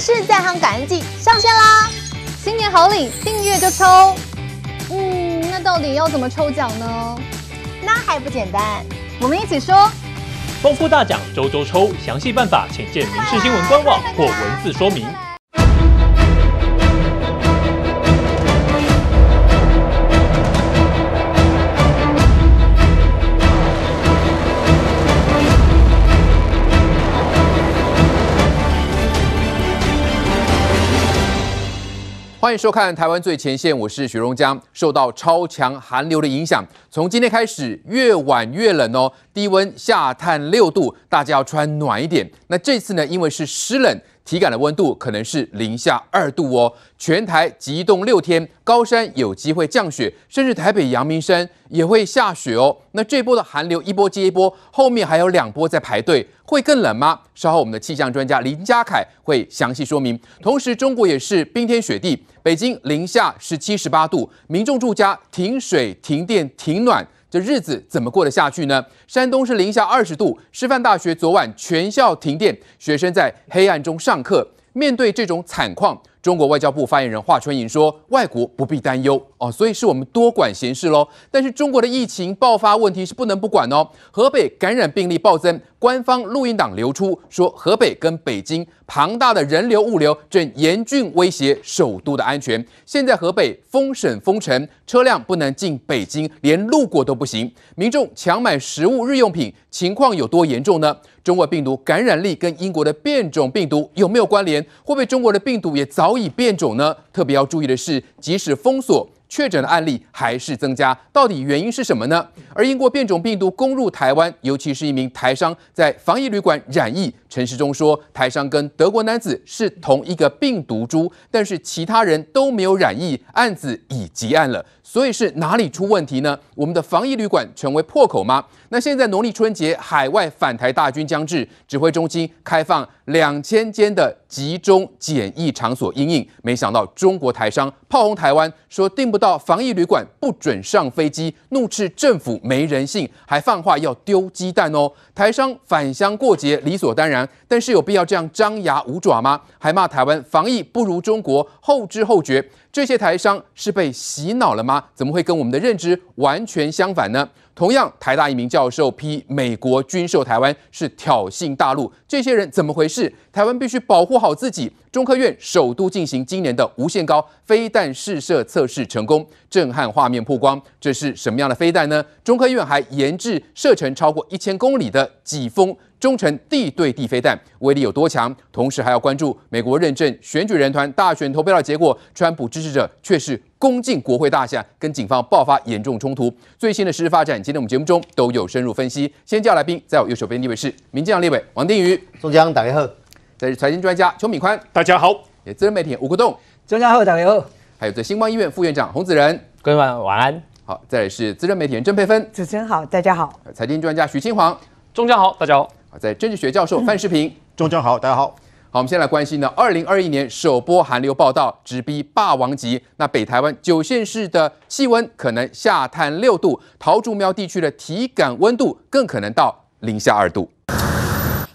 《民在行感恩季》上线啦！新年好礼，订阅就抽。嗯，那到底要怎么抽奖呢？那还不简单，我们一起说。丰富大奖周周抽，详细办法请见《民视新闻》官网或文字说明。欢迎收看《台湾最前线》，我是许荣江。受到超强寒流的影响，从今天开始越晚越冷哦，低温下探六度，大家要穿暖一点。那这次呢，因为是湿冷。体感的温度可能是零下二度哦，全台极冻六天，高山有机会降雪，甚至台北阳明山也会下雪哦。那这波的寒流一波接一波，后面还有两波在排队，会更冷吗？稍后我们的气象专家林家凯会详细说明。同时，中国也是冰天雪地，北京零下十七十八度，民众住家停水、停电、停暖。这日子怎么过得下去呢？山东是零下二十度，师范大学昨晚全校停电，学生在黑暗中上课。面对这种惨况。中国外交部发言人华春莹说：“外国不必担忧哦，所以是我们多管闲事喽。但是中国的疫情爆发问题是不能不管哦。”河北感染病例暴增，官方录音档流出说，河北跟北京庞大的人流物流正严峻威胁首都的安全。现在河北封省封城，车辆不能进北京，连路过都不行。民众抢买食物日用品，情况有多严重呢？中国病毒感染力跟英国的变种病毒有没有关联？会不会中国的病毒也早？早已变种呢。特别要注意的是，即使封锁，确诊的案例还是增加。到底原因是什么呢？而英国变种病毒攻入台湾，尤其是一名台商在防疫旅馆染疫。陈时中说，台商跟德国男子是同一个病毒株，但是其他人都没有染疫，案子已结案了。所以是哪里出问题呢？我们的防疫旅馆成为破口吗？那现在农历春节海外返台大军将至，指挥中心开放两千间的集中检疫场所应应，没想到中国台商炮轰台湾，说订不到防疫旅馆不准上飞机，怒斥政府没人性，还放话要丢鸡蛋哦。台商返乡过节理所当然，但是有必要这样张牙舞爪吗？还骂台湾防疫不如中国，后知后觉。这些台商是被洗脑了吗？怎么会跟我们的认知完全相反呢？同样，台大一名教授批美国军售台湾是挑衅大陆，这些人怎么回事？台湾必须保护好自己。中科院首度进行今年的无限高飞弹试射测试成功，震撼画面曝光。这是什么样的飞弹呢？中科院还研制射程超过一千公里的“几风”。中程地对地飞弹威力有多强？同时还要关注美国认证选举人团大选投票的结果。川普支持者却是攻进国会大厦，跟警方爆发严重冲突。最新的实时发展，今天我们节目中都有深入分析。先叫来宾，在我右手边第一位是名将列伟王定宇，中将大家好；再是财经专家邱敏宽，大家好；也资深媒体吴国栋，中将大家好；还有在星光医院副院长洪子仁，各位晚安。好，再来是资深媒体人郑佩芬，主持人好，大家好；财经专家徐清煌，中将好，大家好。啊，在政治学教授范世平，中正好，大家好，好，我们先来关心呢。二零二一年首波寒流报道，直逼霸王级。那北台湾九县市的气温可能下探六度，桃竹苗地区的体感温度更可能到零下二度。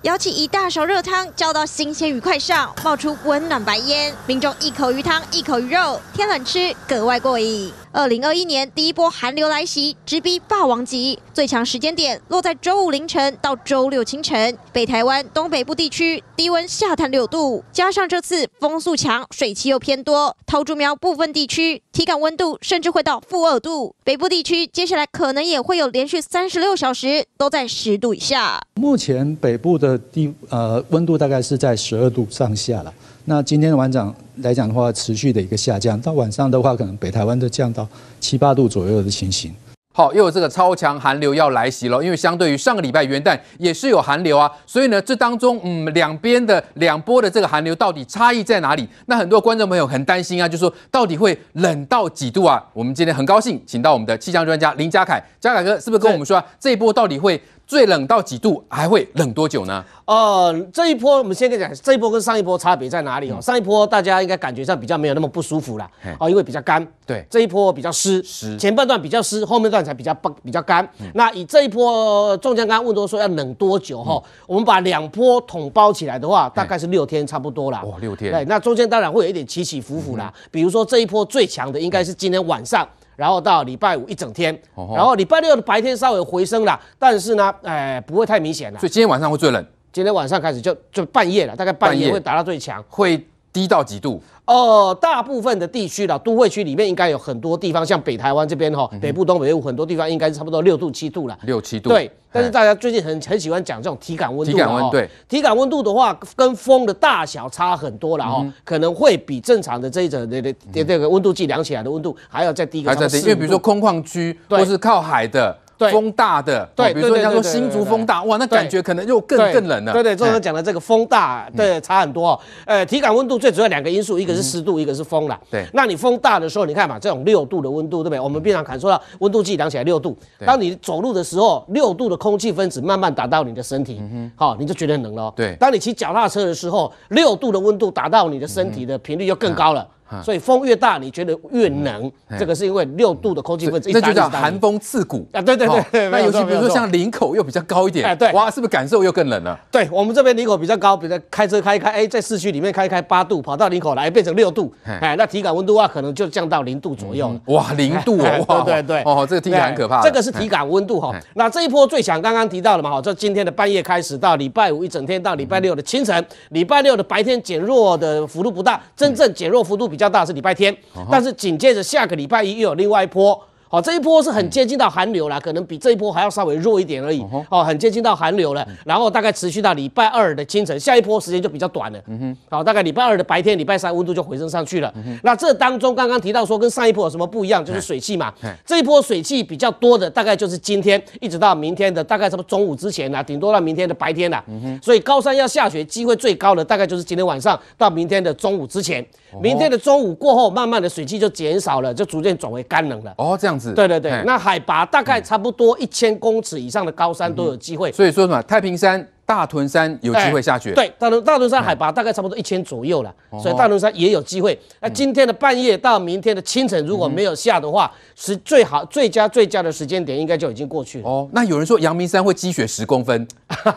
舀起一大勺热汤，浇到新鲜鱼块上，冒出温暖白烟，民众一口鱼汤，一口鱼肉，天冷吃格外过瘾。二零二一年第一波寒流来袭，直逼霸王级最强时间点落在周五凌晨到周六清晨，北台湾东北部地区低温下探六度，加上这次风速强，水汽又偏多，桃竹苗部分地区体感温度甚至会到负二度。北部地区接下来可能也会有连续三十六小时都在十度以下。目前北部的低呃温度大概是在十二度上下了。那今天的晚长来讲的话，持续的一个下降，到晚上的话，可能北台湾都降到七八度左右的情形。好，又有这个超强寒流要来袭了，因为相对于上个礼拜元旦也是有寒流啊，所以呢，这当中嗯，两边的两波的这个寒流到底差异在哪里？那很多观众朋友很担心啊，就说到底会冷到几度啊？我们今天很高兴，请到我们的气象专家林佳凯，佳凯哥是不是跟我们说，这一波到底会？最冷到几度？还会冷多久呢？呃，这一波我们先跟你讲，这一波跟上一波差别在哪里哦？上一波大家应该感觉上比较没有那么不舒服啦，哦，因为比较干。对，这一波比较湿，湿前半段比较湿，后面段才比较比较干。那以这一波，中将刚刚问到说要冷多久哈？我们把两波统包起来的话，大概是六天差不多啦。哇，六天。对，那中间当然会有一点起起伏伏啦。比如说这一波最强的应该是今天晚上。然后到礼拜五一整天，然后礼拜六的白天稍微回升了，但是呢，哎，不会太明显了。所以今天晚上会最冷，今天晚上开始就就半夜了，大概半夜会达到最强，会低到几度？哦，大部分的地区啦，都会区里面应该有很多地方，像北台湾这边哈，北部、东北有很多地方应该是差不多六度七度了。六七度。对，但是大家最近很很喜欢讲这种体感温度体感温度，对，体感温度的话跟风的大小差很多了哈，可能会比正常的这一种的的这个温度计量起来的温度还要再低一个，因为比如说空旷区或是靠海的。风大的，对，比如说他说新竹风大，哇，那感觉可能又更更冷了。对对，刚刚讲的这个风大，对，差很多。呃，体感温度最主要两个因素，一个是湿度，一个是风了。对，那你风大的时候，你看嘛，这种六度的温度，对不对？我们平常感受到温度计量起来六度，当你走路的时候，六度的空气分子慢慢打到你的身体，好，你就觉得很冷了。对，当你骑脚踏车的时候，六度的温度打到你的身体的频率又更高了。所以风越大，你觉得越冷。这个是因为六度的空气温子，那就叫寒风刺骨啊！对对对，那尤其比如说像领口又比较高一点，对，哇，是不是感受又更冷了？对我们这边领口比较高，比如开车开开，哎，在市区里面开开八度，跑到领口来变成六度，哎，那体感温度啊，可能就降到零度左右了。哇，零度哦！对对对，哦，这个听起来很可怕。这个是体感温度哈。那这一波最强刚刚提到了嘛，哈，就今天的半夜开始到礼拜五一整天，到礼拜六的清晨，礼拜六的白天减弱的幅度不大，真正减弱幅度比较。较大是礼拜天，但是紧接着下个礼拜一又有另外一波。好，这一波是很接近到寒流了，可能比这一波还要稍微弱一点而已。哦，很接近到寒流了，然后大概持续到礼拜二的清晨，下一波时间就比较短了。嗯哼。好，大概礼拜二的白天，礼拜三温度就回升上去了。嗯哼。那这当中刚刚提到说跟上一波有什么不一样，就是水汽嘛。这一波水汽比较多的，大概就是今天一直到明天的大概什么中午之前呢，顶多到明天的白天了。嗯哼。所以高山要下雪机会最高的大概就是今天晚上到明天的中午之前，明天的中午过后，慢慢的水汽就减少了，就逐渐转为干冷了。哦，这样子。对对对，那海拔大概差不多一千公尺以上的高山都有机会。所以说什么太平山。大屯山有机会下雪，对，大屯大屯山海拔大概差不多一千左右了，所以大屯山也有机会。那今天的半夜到明天的清晨，如果没有下的话，是最好最佳最佳的时间点，应该就已经过去了。哦，那有人说阳明山会积雪十公分，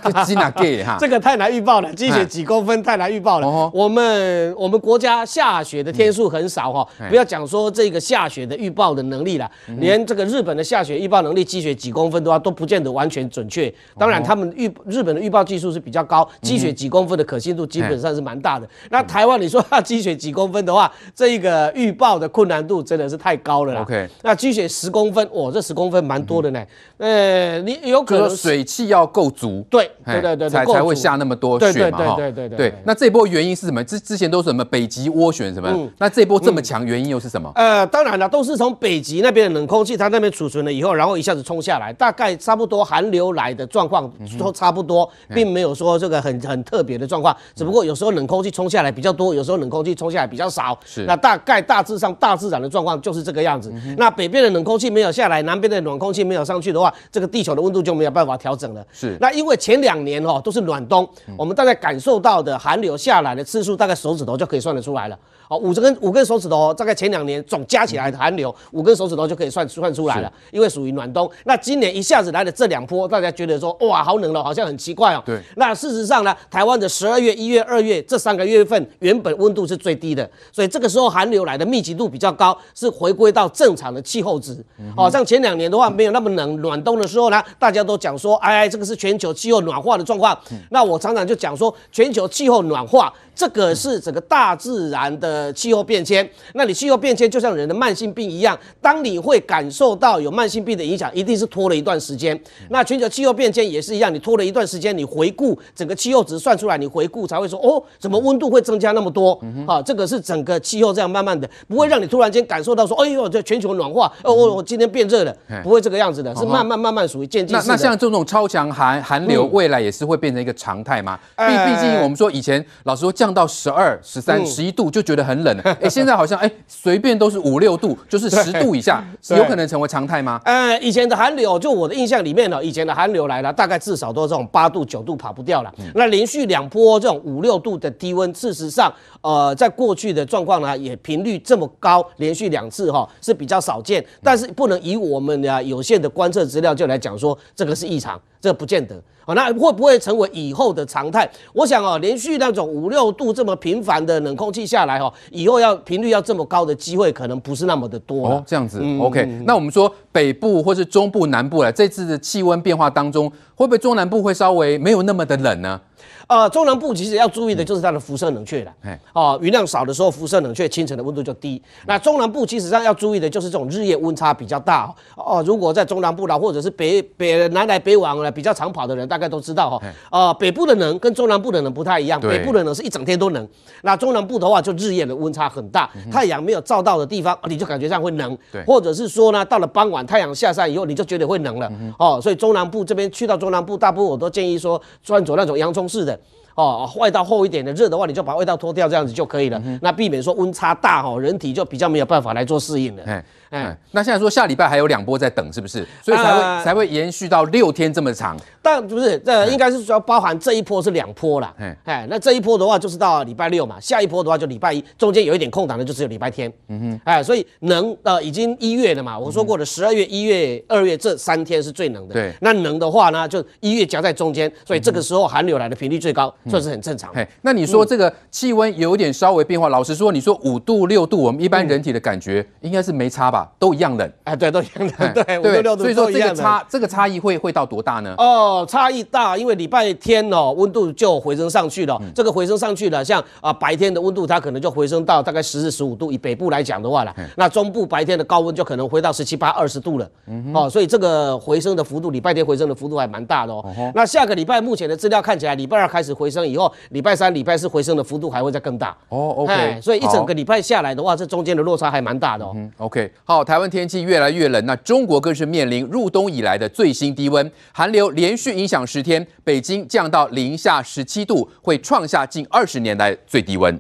这积哪给哈？这个太难预报了，积雪几公分太难预报了。哦、我们我们国家下雪的天数很少哈，不要讲说这个下雪的预报的能力了，连这个日本的下雪预报能力，积雪几公分的话都不见得完全准确。当然，他们预日本的预报。报技术是比较高，积雪几公分的可信度基本上是蛮大的。那台湾你说积雪几公分的话，这一个预报的困难度真的是太高了 OK，那积雪十公分，哇，这十公分蛮多的呢。呃，你有可能水汽要够足，对对对对，才才会下那么多雪嘛。对对对对对对。那这波原因是什么？之之前都是什么北极涡旋什么？那这波这么强，原因又是什么？呃，当然了，都是从北极那边的冷空气，它那边储存了以后，然后一下子冲下来，大概差不多寒流来的状况都差不多。并没有说这个很很特别的状况，只不过有时候冷空气冲下来比较多，有时候冷空气冲下来比较少。是，那大概大致上大自然的状况就是这个样子。那北边的冷空气没有下来，南边的暖空气没有上去的话，这个地球的温度就没有办法调整了。是，那因为前两年哦都是暖冬，我们大概感受到的寒流下来的次数，大概手指头就可以算得出来了。哦，五根五根手指头，大概前两年总加起来寒流，五根手指头就可以算算出来了，因为属于暖冬。那今年一下子来了这两波，大家觉得说，哇，好冷了，好像很奇怪哦。对。那事实上呢，台湾的十二月、一月、二月这三个月份，原本温度是最低的，所以这个时候寒流来的密集度比较高，是回归到正常的气候值。哦，像前两年的话，没有那么冷，暖冬的时候呢，大家都讲说，哎，这个是全球气候暖化的状况。那我常常就讲说，全球气候暖化。这个是整个大自然的气候变迁。那你气候变迁就像人的慢性病一样，当你会感受到有慢性病的影响，一定是拖了一段时间。那全球气候变迁也是一样，你拖了一段时间，你回顾整个气候值算出来，你回顾才会说哦，怎么温度会增加那么多啊？这个是整个气候这样慢慢的，不会让你突然间感受到说，哎呦，这全球暖化，哦，我我今天变热了，不会这个样子的，是慢慢慢慢属于渐进。那那像这种超强寒寒流，未来也是会变成一个常态吗？毕毕竟我们说以前，老实说叫。降到十二、十三、十一度就觉得很冷，哎，现在好像哎，随便都是五六度，就是十度以下，有可能成为常态吗？呃，以前的寒流，就我的印象里面呢，以前的寒流来了，大概至少都是这种八度、九度跑不掉了。那连续两波这种五六度的低温，事实上，呃，在过去的状况呢，也频率这么高，连续两次哈是比较少见。但是不能以我们的有限的观测资料就来讲说这个是异常，这不见得。好，那会不会成为以后的常态？我想哦，连续那种五六度这么频繁的冷空气下来，哈，以后要频率要这么高的机会，可能不是那么的多。这样子，OK。那我们说北部或是中部、南部了，这次的气温变化当中，会不会中南部会稍微没有那么的冷呢？呃，中南部其实要注意的就是它的辐射冷却了，哦，云量少的时候辐射冷却，清晨的温度就低。那中南部其实上要注意的就是这种日夜温差比较大。哦，如果在中南部啦，或者是北北南来北往的比较常跑的人，大概都知道哈。啊，北部的冷跟中南部的冷不太一样，北部的冷是一整天都冷。那中南部的话，就日夜的温差很大，太阳没有照到的地方，你就感觉上会冷。对，或者是说呢，到了傍晚太阳下山以后，你就觉得会冷了。哦，所以中南部这边去到中南部，大部分我都建议说，穿着那种洋葱式的。哦，外套厚一点的，热的话你就把外套脱掉，这样子就可以了。那避免说温差大，哦，人体就比较没有办法来做适应了。哎，那现在说下礼拜还有两波在等，是不是？所以才会才会延续到六天这么长。但不是，呃，应该是说包含这一波是两波了。哎，那这一波的话就是到礼拜六嘛，下一波的话就礼拜一，中间有一点空档的就只有礼拜天。嗯哼，哎，所以能呃已经一月了嘛，我说过了，十二月、一月、二月这三天是最能的。对，那能的话呢，就一月夹在中间，所以这个时候寒流来的频率最高，确实很正常。哎，那你说这个气温有点稍微变化，老实说，你说五度六度，我们一般人体的感觉应该是没差吧？都一样冷，哎，对，都一样冷，对，对，所以说这个差，这个差异会会到多大呢？哦，差异大，因为礼拜天哦，温度就回升上去了，这个回升上去了，像啊白天的温度，它可能就回升到大概十四、十五度。以北部来讲的话呢，那中部白天的高温就可能回到十七、八、二十度了。嗯，所以这个回升的幅度，礼拜天回升的幅度还蛮大的哦。那下个礼拜目前的资料看起来，礼拜二开始回升以后，礼拜三、礼拜四回升的幅度还会再更大。哦，OK，所以一整个礼拜下来的话，这中间的落差还蛮大的哦。OK。好，台湾天气越来越冷，那中国更是面临入冬以来的最新低温，寒流连续影响十天，北京降到零下十七度，会创下近二十年来最低温。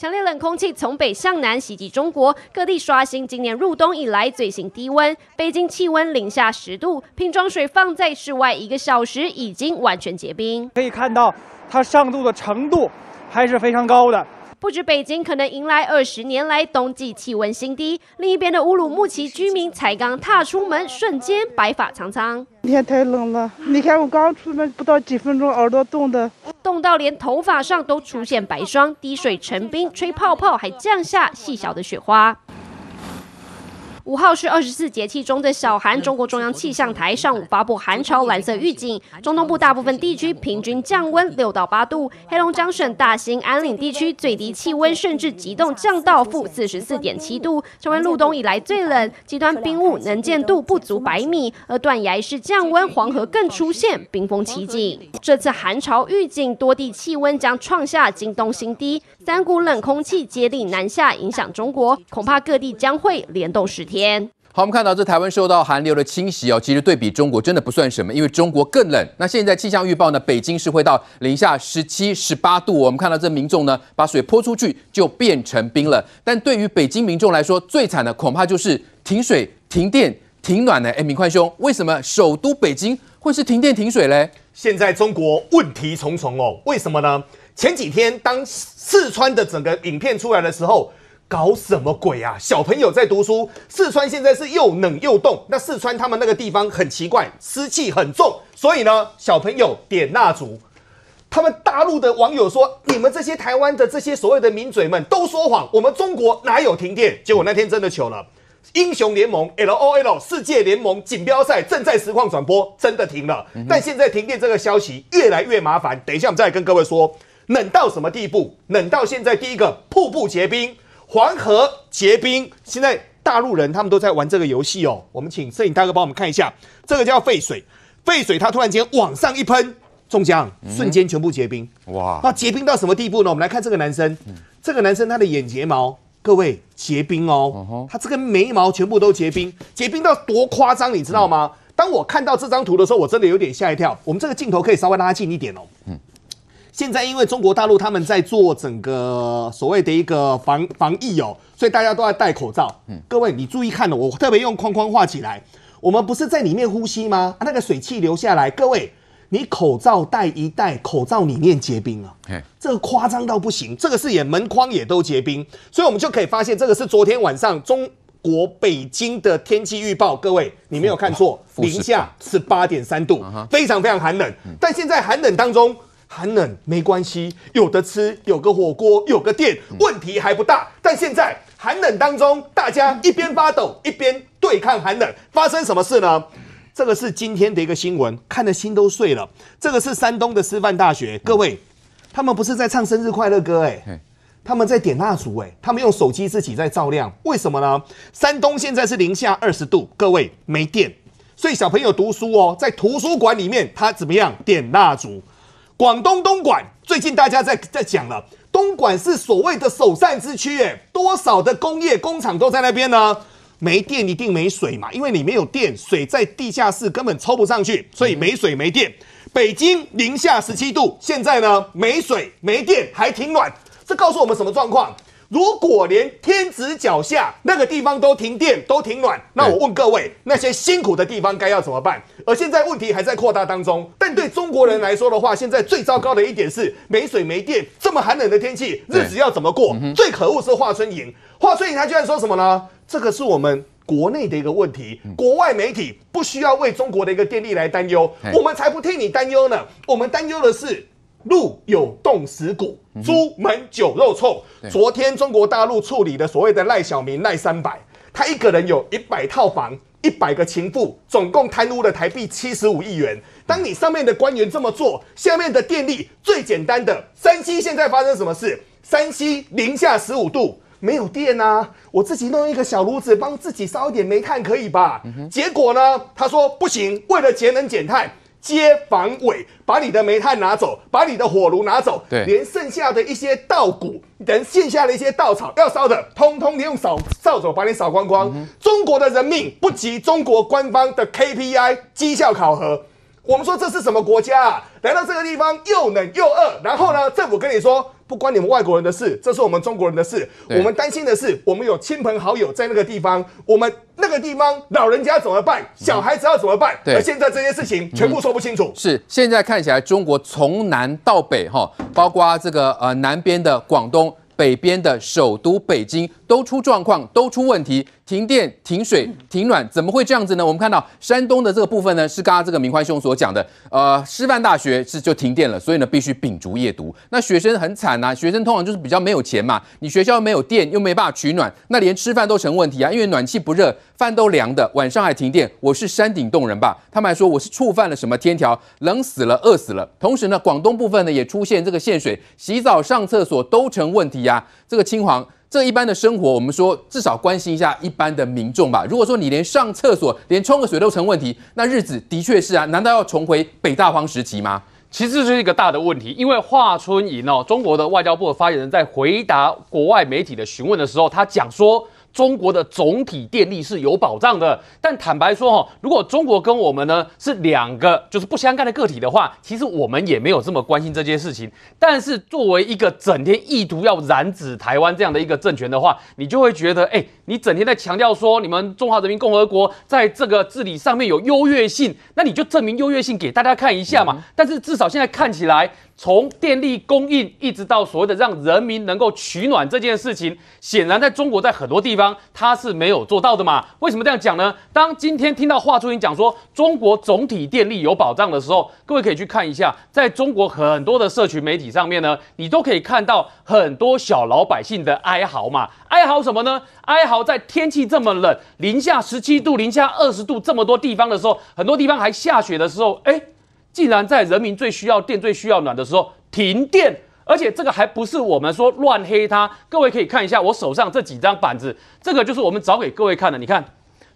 强烈冷空气从北向南袭击中国，各地刷新今年入冬以来最新低温，北京气温零下十度，瓶装水放在室外一个小时已经完全结冰，可以看到它上冻的程度还是非常高的。不止北京可能迎来二十年来冬季气温新低，另一边的乌鲁木齐居民才刚踏出门，瞬间白发苍苍。今天太冷了，你看我刚出门不到几分钟，耳朵冻的，冻到连头发上都出现白霜，滴水成冰，吹泡泡还降下细小的雪花。五号是二十四节气中的小寒。中国中央气象台上午发布寒潮蓝色预警，中东部大部分地区平均降温六到八度，黑龙江省大兴安岭地区最低气温甚至急冻降到负四十四点七度，成为入冬以来最冷。极端冰雾，能见度不足百米，而断崖式降温，黄河更出现冰封奇景。这次寒潮预警，多地气温将创下今冬新低。三股冷空气接力南下，影响中国，恐怕各地将会连冻十天。好，我们看到这台湾受到寒流的侵袭哦，其实对比中国真的不算什么，因为中国更冷。那现在气象预报呢，北京是会到零下十七、十八度。我们看到这民众呢，把水泼出去就变成冰了。但对于北京民众来说，最惨的恐怕就是停水、停电、停暖呢。哎，明宽兄，为什么首都北京会是停电、停水嘞？现在中国问题重重哦，为什么呢？前几天，当四川的整个影片出来的时候，搞什么鬼啊？小朋友在读书。四川现在是又冷又冻，那四川他们那个地方很奇怪，湿气很重，所以呢，小朋友点蜡烛。他们大陆的网友说：“你们这些台湾的这些所谓的名嘴们都说谎，我们中国哪有停电？”结果那天真的糗了。英雄联盟 （LOL） 世界联盟锦标赛正在实况转播，真的停了。但现在停电这个消息越来越麻烦。等一下，我们再跟各位说。冷到什么地步？冷到现在，第一个瀑布结冰，黄河结冰。现在大陆人他们都在玩这个游戏哦。我们请摄影大哥帮我们看一下，这个叫沸水，沸水它突然间往上一喷，中奖，瞬间全部结冰。哇，那结冰到什么地步呢？我们来看这个男生，这个男生他的眼睫毛，各位结冰哦，他这个眉毛全部都结冰，结冰到多夸张，你知道吗？当我看到这张图的时候，我真的有点吓一跳。我们这个镜头可以稍微拉近一点哦。嗯。现在因为中国大陆他们在做整个所谓的一个防防疫哦，所以大家都在戴口罩。嗯，各位你注意看了，我特别用框框画起来。我们不是在里面呼吸吗？那个水汽流下来，各位你口罩戴一戴，口罩里面结冰了。哎，这个夸张到不行，这个是也门框也都结冰，所以我们就可以发现这个是昨天晚上中国北京的天气预报。各位你没有看错，零下十八点三度，非常非常寒冷。但现在寒冷当中。寒冷没关系，有得吃，有个火锅，有个电，问题还不大。但现在寒冷当中，大家一边发抖一边对抗寒冷，发生什么事呢？这个是今天的一个新闻，看的心都碎了。这个是山东的师范大学，各位，他们不是在唱生日快乐歌，哎，他们在点蜡烛，哎，他们用手机自己在照亮。为什么呢？山东现在是零下二十度，各位没电，所以小朋友读书哦，在图书馆里面，他怎么样点蜡烛？广东东莞最近大家在在讲了，东莞是所谓的首善之区，哎，多少的工业工厂都在那边呢？没电一定没水嘛，因为你面有电水在地下室根本抽不上去，所以没水没电。北京零下十七度，现在呢没水没电，还挺暖，这告诉我们什么状况？如果连天子脚下那个地方都停电、都停暖，那我问各位，那些辛苦的地方该要怎么办？而现在问题还在扩大当中。但对中国人来说的话，现在最糟糕的一点是没水、没电，这么寒冷的天气，日子要怎么过？最可恶是华春莹，华春莹他居然说什么呢？这个是我们国内的一个问题，国外媒体不需要为中国的一个电力来担忧，我们才不替你担忧呢。我们担忧的是。路有冻死骨，朱门酒肉臭。昨天中国大陆处理的所谓的赖小明、赖三百，他一个人有一百套房、一百个情妇，总共贪污了台币七十五亿元。当你上面的官员这么做，下面的电力最简单的山西现在发生什么事？山西零下十五度，没有电啊！我自己弄一个小炉子，帮自己烧一点煤炭可以吧？结果呢？他说不行，为了节能减碳。接防伪，把你的煤炭拿走，把你的火炉拿走，对，连剩下的一些稻谷，连剩下的一些稻草要烧的，通通你用扫扫帚把你扫光光。中国的人民不及中国官方的 KPI 绩效考核。我们说这是什么国家啊？来到这个地方又冷又饿，然后呢，政府跟你说。不关你们外国人的事，这是我们中国人的事。我们担心的是，我们有亲朋好友在那个地方，我们那个地方老人家怎么办，小孩子要怎么办？而现在这些事情全部说不清楚。是现在看起来，中国从南到北，哈，包括这个呃南边的广东，北边的首都北京。都出状况，都出问题，停电、停水、停暖，怎么会这样子呢？我们看到山东的这个部分呢，是刚刚这个明欢兄所讲的，呃，师范大学是就停电了，所以呢必须秉烛夜读。那学生很惨啊，学生通常就是比较没有钱嘛，你学校没有电，又没办法取暖，那连吃饭都成问题啊，因为暖气不热，饭都凉的，晚上还停电。我是山顶洞人吧？他们还说我是触犯了什么天条，冷死了，饿死了。同时呢，广东部分呢也出现这个限水，洗澡、上厕所都成问题啊。这个青黄。这一般的生活，我们说至少关心一下一般的民众吧。如果说你连上厕所、连冲个水都成问题，那日子的确是啊，难道要重回北大荒时期吗？其实这是一个大的问题，因为华春莹哦，中国的外交部的发言人，在回答国外媒体的询问的时候，他讲说。中国的总体电力是有保障的，但坦白说哈，如果中国跟我们呢是两个就是不相干的个体的话，其实我们也没有这么关心这件事情。但是作为一个整天意图要染指台湾这样的一个政权的话，你就会觉得哎，你整天在强调说你们中华人民共和国在这个治理上面有优越性，那你就证明优越性给大家看一下嘛。但是至少现在看起来。从电力供应一直到所谓的让人民能够取暖这件事情，显然在中国在很多地方它是没有做到的嘛？为什么这样讲呢？当今天听到华春莹讲说中国总体电力有保障的时候，各位可以去看一下，在中国很多的社群媒体上面呢，你都可以看到很多小老百姓的哀嚎嘛？哀嚎什么呢？哀嚎在天气这么冷，零下十七度、零下二十度这么多地方的时候，很多地方还下雪的时候，哎。竟然在人民最需要电、最需要暖的时候停电，而且这个还不是我们说乱黑它。各位可以看一下我手上这几张板子，这个就是我们找给各位看的。你看。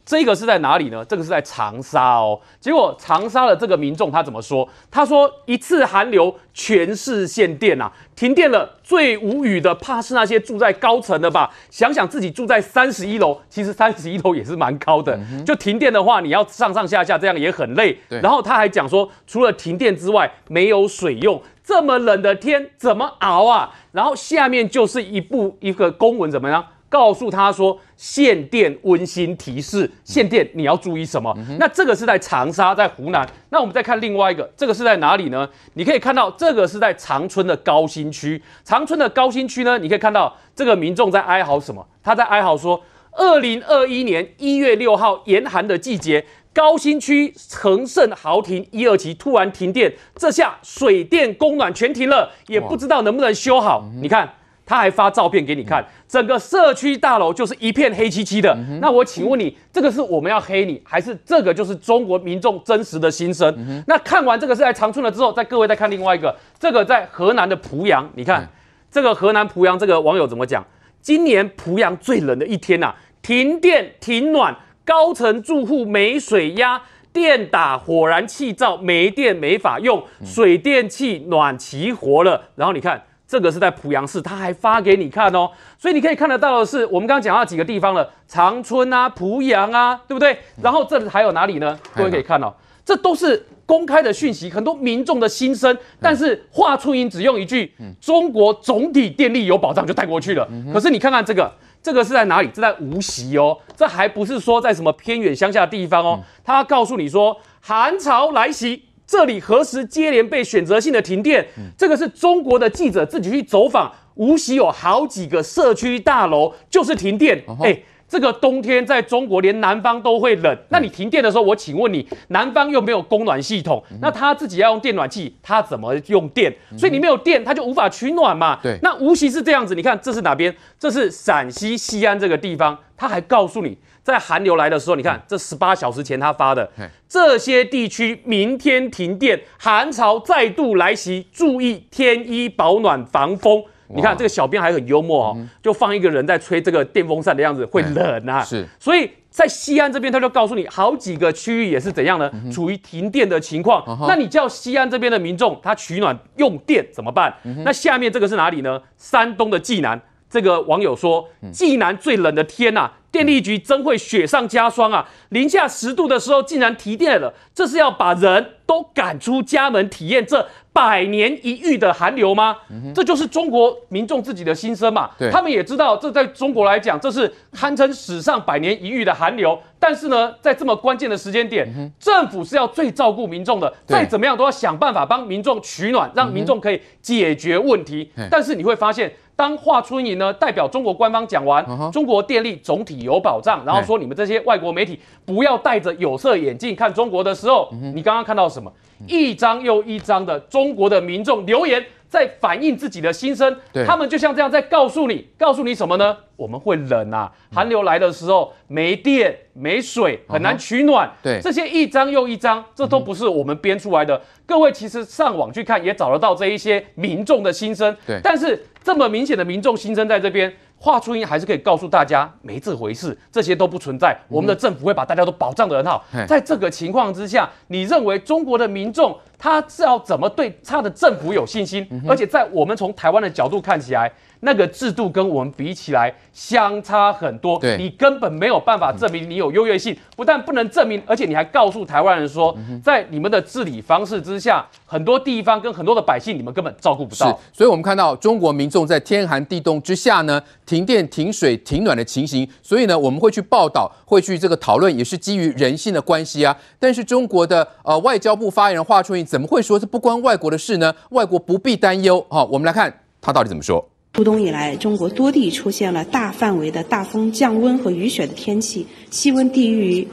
这个是在哪里呢？这个是在长沙哦。结果长沙的这个民众他怎么说？他说一次寒流全市限电呐，停电了，最无语的怕是那些住在高层的吧。想想自己住在三十一楼，其实三十一楼也是蛮高的，就停电的话，你要上上下下这样也很累。然后他还讲说，除了停电之外，没有水用，这么冷的天怎么熬啊？然后下面就是一部一个公文，怎么样？告诉他说限电温馨提示，限电你要注意什么？那这个是在长沙，在湖南。那我们再看另外一个，这个是在哪里呢？你可以看到这个是在长春的高新区。长春的高新区呢，你可以看到这个民众在哀嚎什么？他在哀嚎说，二零二一年一月六号严寒的季节，高新区恒盛豪庭一二期突然停电，这下水电供暖全停了，也不知道能不能修好。你看。他还发照片给你看，整个社区大楼就是一片黑漆漆的。那我请问你，这个是我们要黑你，还是这个就是中国民众真实的心声？那看完这个是在长春了之后，再各位再看另外一个，这个在河南的濮阳。你看这个河南濮阳这个网友怎么讲？今年濮阳最冷的一天呐，停电停暖，高层住户没水压，电打火燃气灶没电没法用，水电气暖齐活了。然后你看。这个是在濮阳市，他还发给你看哦，所以你可以看得到的是，我们刚刚讲到几个地方了，长春啊、濮阳啊，对不对？然后这里还有哪里呢？各位可以看哦，这都是公开的讯息，很多民众的心声。但是华春莹只用一句“中国总体电力有保障”就带过去了。可是你看看这个，这个是在哪里？这在无锡哦，这还不是说在什么偏远乡下的地方哦，他告诉你说寒潮来袭。这里何时接连被选择性的停电？这个是中国的记者自己去走访无锡有好几个社区大楼，就是停电。哎，这个冬天在中国连南方都会冷，那你停电的时候，我请问你，南方又没有供暖系统，那他自己要用电暖气，他怎么用电？所以你没有电，他就无法取暖嘛。对，那无锡是这样子，你看这是哪边？这是陕西西安这个地方，他还告诉你。在寒流来的时候，你看这十八小时前他发的，这些地区明天停电，寒潮再度来袭，注意添衣保暖防风。你看这个小编还很幽默哦，就放一个人在吹这个电风扇的样子，会冷啊。是，所以在西安这边他就告诉你，好几个区域也是怎样呢？处于停电的情况，那你叫西安这边的民众他取暖用电怎么办？那下面这个是哪里呢？山东的济南。这个网友说：“济南最冷的天呐，电力局真会雪上加霜啊！零下十度的时候竟然提电了，这是要把人都赶出家门，体验这百年一遇的寒流吗？这就是中国民众自己的心声嘛。他们也知道，这在中国来讲，这是堪称史上百年一遇的寒流。但是呢，在这么关键的时间点，政府是要最照顾民众的，再怎么样都要想办法帮民众取暖，让民众可以解决问题。但是你会发现。”当华春莹呢代表中国官方讲完中国电力总体有保障，然后说你们这些外国媒体不要戴着有色眼镜看中国的时候，你刚刚看到什么？一张又一张的中国的民众留言。在反映自己的心声，他们就像这样在告诉你，告诉你什么呢？我们会冷啊，寒流来的时候没电、没水，很难取暖。对，这些一张又一张，这都不是我们编出来的。各位其实上网去看，也找得到这一些民众的心声。对，但是这么明显的民众心声在这边。华春莹还是可以告诉大家，没这回事，这些都不存在。我们的政府会把大家都保障的很好。在这个情况之下，你认为中国的民众他要怎么对他的政府有信心？而且在我们从台湾的角度看起来，那个制度跟我们比起来相差很多。你根本没有办法证明你有优越性，不但不能证明，而且你还告诉台湾人说，在你们的治理方式之下，很多地方跟很多的百姓你们根本照顾不到。所以，我们看到中国民众在天寒地冻之下呢。停电、停水、停暖的情形，所以呢，我们会去报道，会去这个讨论，也是基于人性的关系啊。但是中国的呃外交部发言人华春莹怎么会说这不关外国的事呢？外国不必担忧好，我们来看他到底怎么说。入冬以来，中国多地出现了大范围的大风、降温和雨雪的天气，气温低于。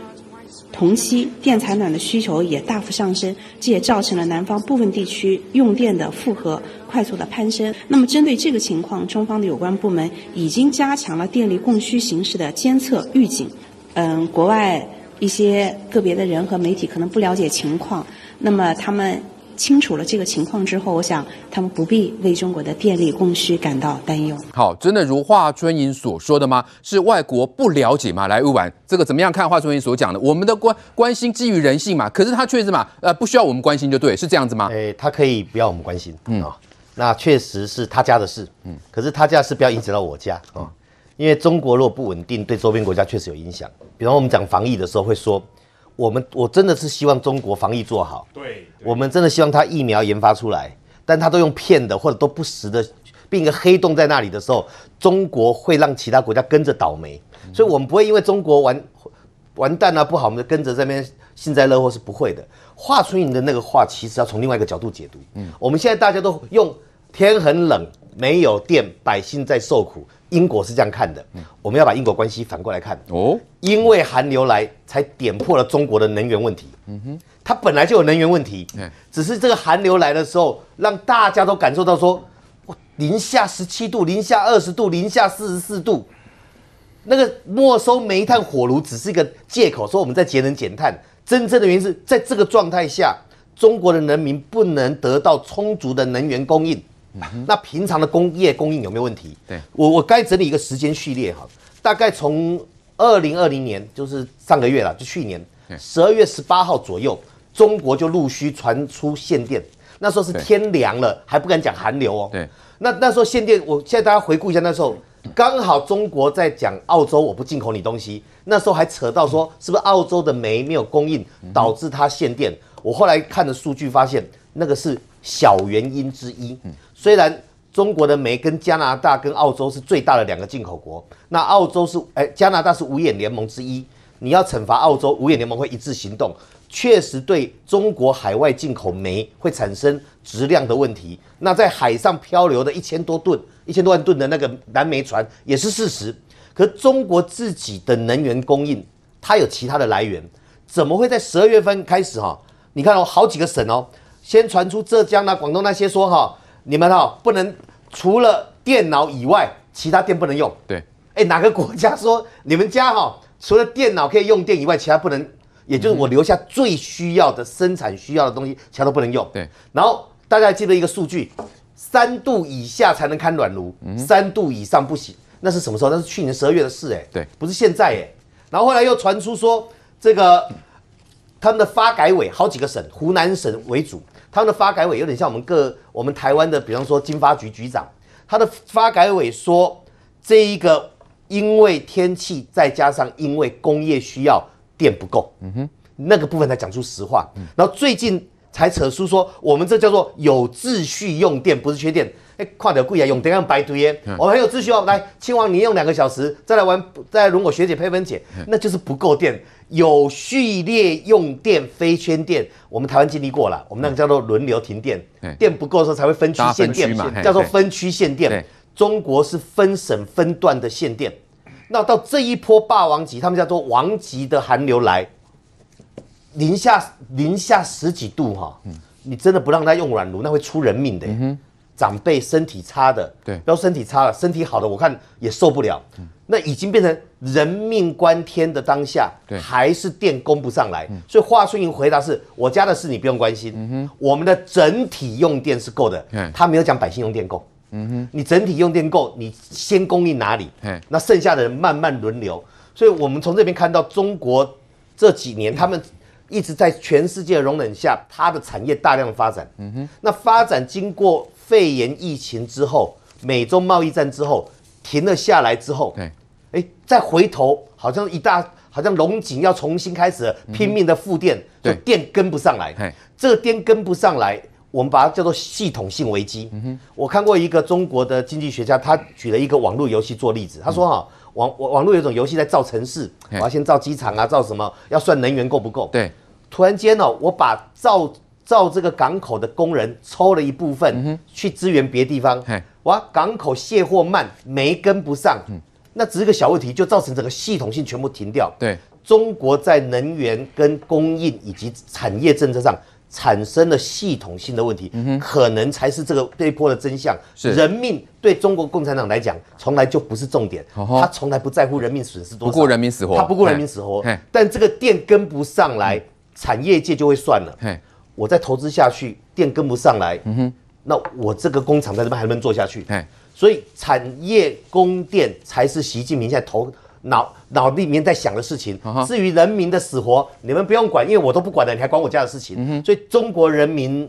同期电采暖的需求也大幅上升，这也造成了南方部分地区用电的负荷快速的攀升。那么，针对这个情况，中方的有关部门已经加强了电力供需形势的监测预警。嗯，国外一些个别的人和媒体可能不了解情况，那么他们。清楚了这个情况之后，我想他们不必为中国的电力供需感到担忧。好，真的如华春莹所说的吗？是外国不了解吗？来，乌婉，这个怎么样看华春莹所讲的？我们的关关心基于人性嘛，可是他确实嘛，呃，不需要我们关心就对，是这样子吗？诶，他可以不要我们关心，嗯啊，那确实是他家的事，嗯，可是他家事不要影响到我家啊，因为中国若不稳定，对周边国家确实有影响。比方我们讲防疫的时候会说。我们我真的是希望中国防疫做好，对，我们真的希望他疫苗研发出来，但他都用骗的或者都不实的，变个黑洞在那里的时候，中国会让其他国家跟着倒霉，所以我们不会因为中国完完蛋了不好，我们就跟着这边幸灾乐祸是不会的。华春莹的那个话其实要从另外一个角度解读，嗯，我们现在大家都用天很冷，没有电，百姓在受苦。因果是这样看的，我们要把因果关系反过来看。哦，因为寒流来才点破了中国的能源问题。嗯哼，它本来就有能源问题。嗯，只是这个寒流来的时候，让大家都感受到说，哇，零下十七度，零下二十度，零下四十四度。那个没收煤炭火炉只是一个借口，说我们在节能减碳。真正的原因是在这个状态下，中国的人民不能得到充足的能源供应。那平常的工业供应有没有问题？对我，我该整理一个时间序列哈，大概从二零二零年，就是上个月了，就去年十二月十八号左右，中国就陆续传出限电，那时候是天凉了，还不敢讲寒流哦。对，那那时候限电，我现在大家回顾一下，那时候刚好中国在讲澳洲，我不进口你东西，那时候还扯到说是不是澳洲的煤没有供应导致它限电？我后来看的数据发现，那个是小原因之一。虽然中国的煤跟加拿大跟澳洲是最大的两个进口国，那澳洲是哎，加拿大是五眼联盟之一。你要惩罚澳洲，五眼联盟会一致行动，确实对中国海外进口煤会产生质量的问题。那在海上漂流的一千多吨、一千多万吨的那个蓝煤船也是事实。可中国自己的能源供应，它有其他的来源，怎么会在十二月份开始哈？你看哦，好几个省哦，先传出浙江啊、广东那些说哈。你们哈不能除了电脑以外，其他电不能用。对，哎，哪个国家说你们家哈除了电脑可以用电以外，其他不能？也就是我留下最需要的生产需要的东西，其他都不能用。对。然后大家记得一个数据，三度以下才能看暖炉，三度以上不行。那是什么时候？那是去年十二月的事，哎，对，不是现在，哎。然后后来又传出说，这个他们的发改委好几个省，湖南省为主。他们的发改委有点像我们各我们台湾的，比方说金发局局长，他的发改委说这一个因为天气再加上因为工业需要电不够，嗯哼，那个部分才讲出实话。然后最近才扯出说我们这叫做有秩序用电，不是缺电。哎，跨条柜啊，用电要白读耶，我很有秩序哦。来，亲王你用两个小时，再来玩，再来轮我学姐配分姐，那就是不够电。有序列用电、非圈电，我们台湾经历过了。我们那个叫做轮流停电，电不够的时候才会分区限电嘛，叫做分区限电。中国是分省分段的限电。那到这一波霸王级，他们叫做王级的寒流来，零下零下十几度哈，你真的不让他用软炉，那会出人命的。长辈身体差的，对，然后身体差了，身体好的我看也受不了。嗯，那已经变成人命关天的当下，对，还是电供不上来。嗯，所以华春莹回答是：我家的事你不用关心。嗯我们的整体用电是够的。嗯，他没有讲百姓用电够。嗯哼，你整体用电够，你先供应哪里？那剩下的人慢慢轮流。所以我们从这边看到，中国这几年他们一直在全世界容忍下，它的产业大量发展。嗯哼，那发展经过。肺炎疫情之后，美洲贸易战之后停了下来之后，对，哎，再回头好像一大，好像龙井要重新开始拼命的复电，就电跟不上来，这个电跟不上来，我们把它叫做系统性危机。嗯我看过一个中国的经济学家，他举了一个网络游戏做例子，他说啊，网网络有一种游戏在造城市，我要先造机场啊，造什么要算能源够不够，对，突然间呢，我把造造这个港口的工人抽了一部分去支援别地方，哇，港口卸货慢，没跟不上，那只是个小问题，就造成整个系统性全部停掉。对中国在能源跟供应以及产业政策上产生了系统性的问题，可能才是这个被迫的真相。是人命对中国共产党来讲，从来就不是重点，他从来不在乎人命损失多少，不顾人民死活，他不顾人民死活。但这个电跟不上来，产业界就会算了。我再投资下去，电跟不上来，嗯哼，那我这个工厂在这边还能不能做下去？所以产业供电才是习近平现在头脑脑里面在想的事情。至于人民的死活，你们不用管，因为我都不管了，你还管我家的事情？所以中国人民。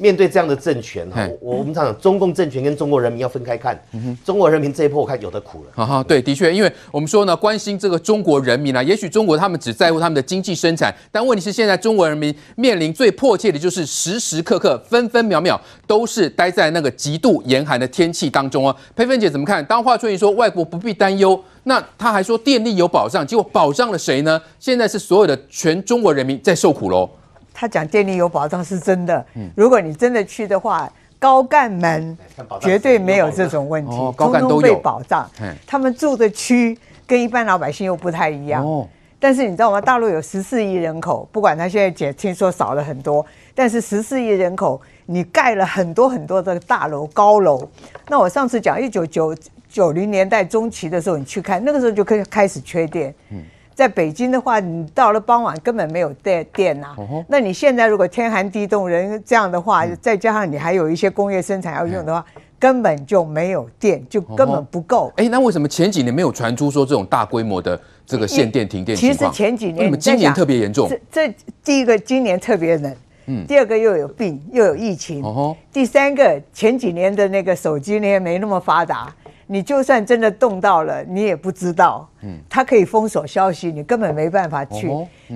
面对这样的政权哈，我我们常常中共政权跟中国人民要分开看。中国人民这一波我看有的苦了。哈哈，对，的确，因为我们说呢，关心这个中国人民呢，也许中国他们只在乎他们的经济生产，但问题是现在中国人民面临最迫切的就是时时刻刻、分分秒秒都是待在那个极度严寒的天气当中哦。佩芬姐怎么看？当华春莹说外国不必担忧，那他还说电力有保障，结果保障了谁呢？现在是所有的全中国人民在受苦喽。他讲电力有保障是真的，如果你真的去的话，高干们绝对没有这种问题，通通被保障。他们住的区跟一般老百姓又不太一样。但是你知道吗？大陆有十四亿人口，不管他现在减，听说少了很多，但是十四亿人口，你盖了很多很多的大楼、高楼。那我上次讲一九九九零年代中期的时候，你去看，那个时候就开开始缺电。在北京的话，你到了傍晚根本没有电电呐。那你现在如果天寒地冻人这样的话，再加上你还有一些工业生产要用的话，根本就没有电，就根本不够。哎，那为什么前几年没有传出说这种大规模的这个限电停电？其实前几年，什今年特别严重？这这第一个今年特别冷，嗯，第二个又有病又有疫情，第三个前几年的那个手机呢没那么发达。你就算真的动到了，你也不知道。嗯，他可以封锁消息，你根本没办法去。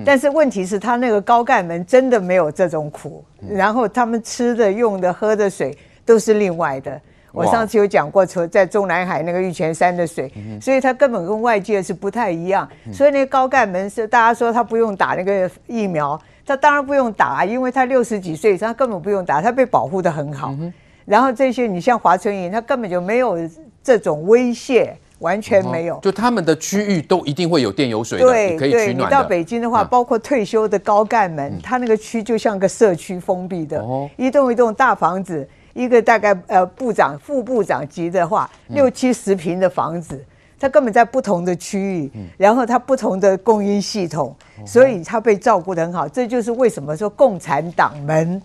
但是问题是他那个高干们真的没有这种苦，然后他们吃的、用的、喝的水都是另外的。我上次有讲过，说在中南海那个玉泉山的水，所以他根本跟外界是不太一样。所以那高干们是大家说他不用打那个疫苗，他当然不用打，因为他六十几岁，他根本不用打，他被保护得很好。然后这些你像华春莹，他根本就没有。这种威胁完全没有，就他们的区域都一定会有电有水的，可以取暖你到北京的话，包括退休的高干们，他那个区就像个社区封闭的，一栋一栋大房子，一个大概呃部长、副部长级的话，六七十平的房子。他根本在不同的区域，然后他不同的供应系统，所以他被照顾的很好。这就是为什么说共产党们，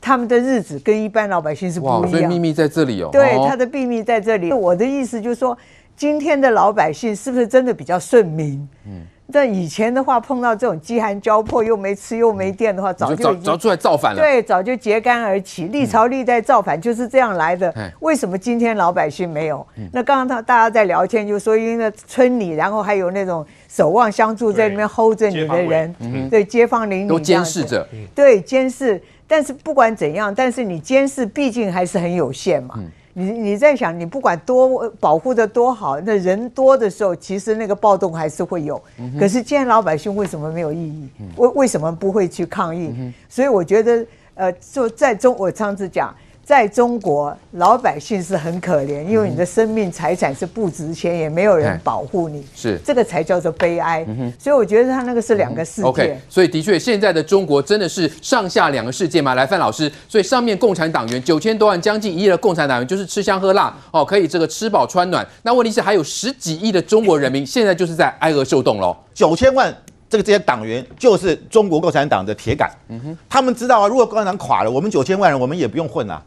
他们的日子跟一般老百姓是不一样。所以秘密在这里哦。对，他的秘密在这里。我的意思就是说，今天的老百姓是不是真的比较顺民？嗯。在以前的话，碰到这种饥寒交迫又没吃又没电的话，早就早出来造反了。对，早就揭竿而起，历朝历代造反就是这样来的。为什么今天老百姓没有？那刚刚他大家在聊天就说，因为村里，然后还有那种守望相助在那边 hold 着你的人，对街坊邻里都监视着，对监视。但是不管怎样，但是你监视毕竟还是很有限嘛。你你在想，你不管多保护的多好，那人多的时候，其实那个暴动还是会有。可是今天老百姓为什么没有异议？为为什么不会去抗议？所以我觉得，呃，就在中，我上次讲。在中国，老百姓是很可怜，因为你的生命财产是不值钱，也没有人保护你。是这个才叫做悲哀。所以我觉得他那个是两个世界。OK，所以的确，现在的中国真的是上下两个世界吗？来，范老师，所以上面共产党员九千多万，将近一亿的共产党员就是吃香喝辣，哦，可以这个吃饱穿暖。那问题是还有十几亿的中国人民现在就是在挨饿受冻喽。九千万。这个这些党员就是中国共产党的铁杆，嗯哼，他们知道啊，如果共产党垮了，我们九千万人，我们也不用混了，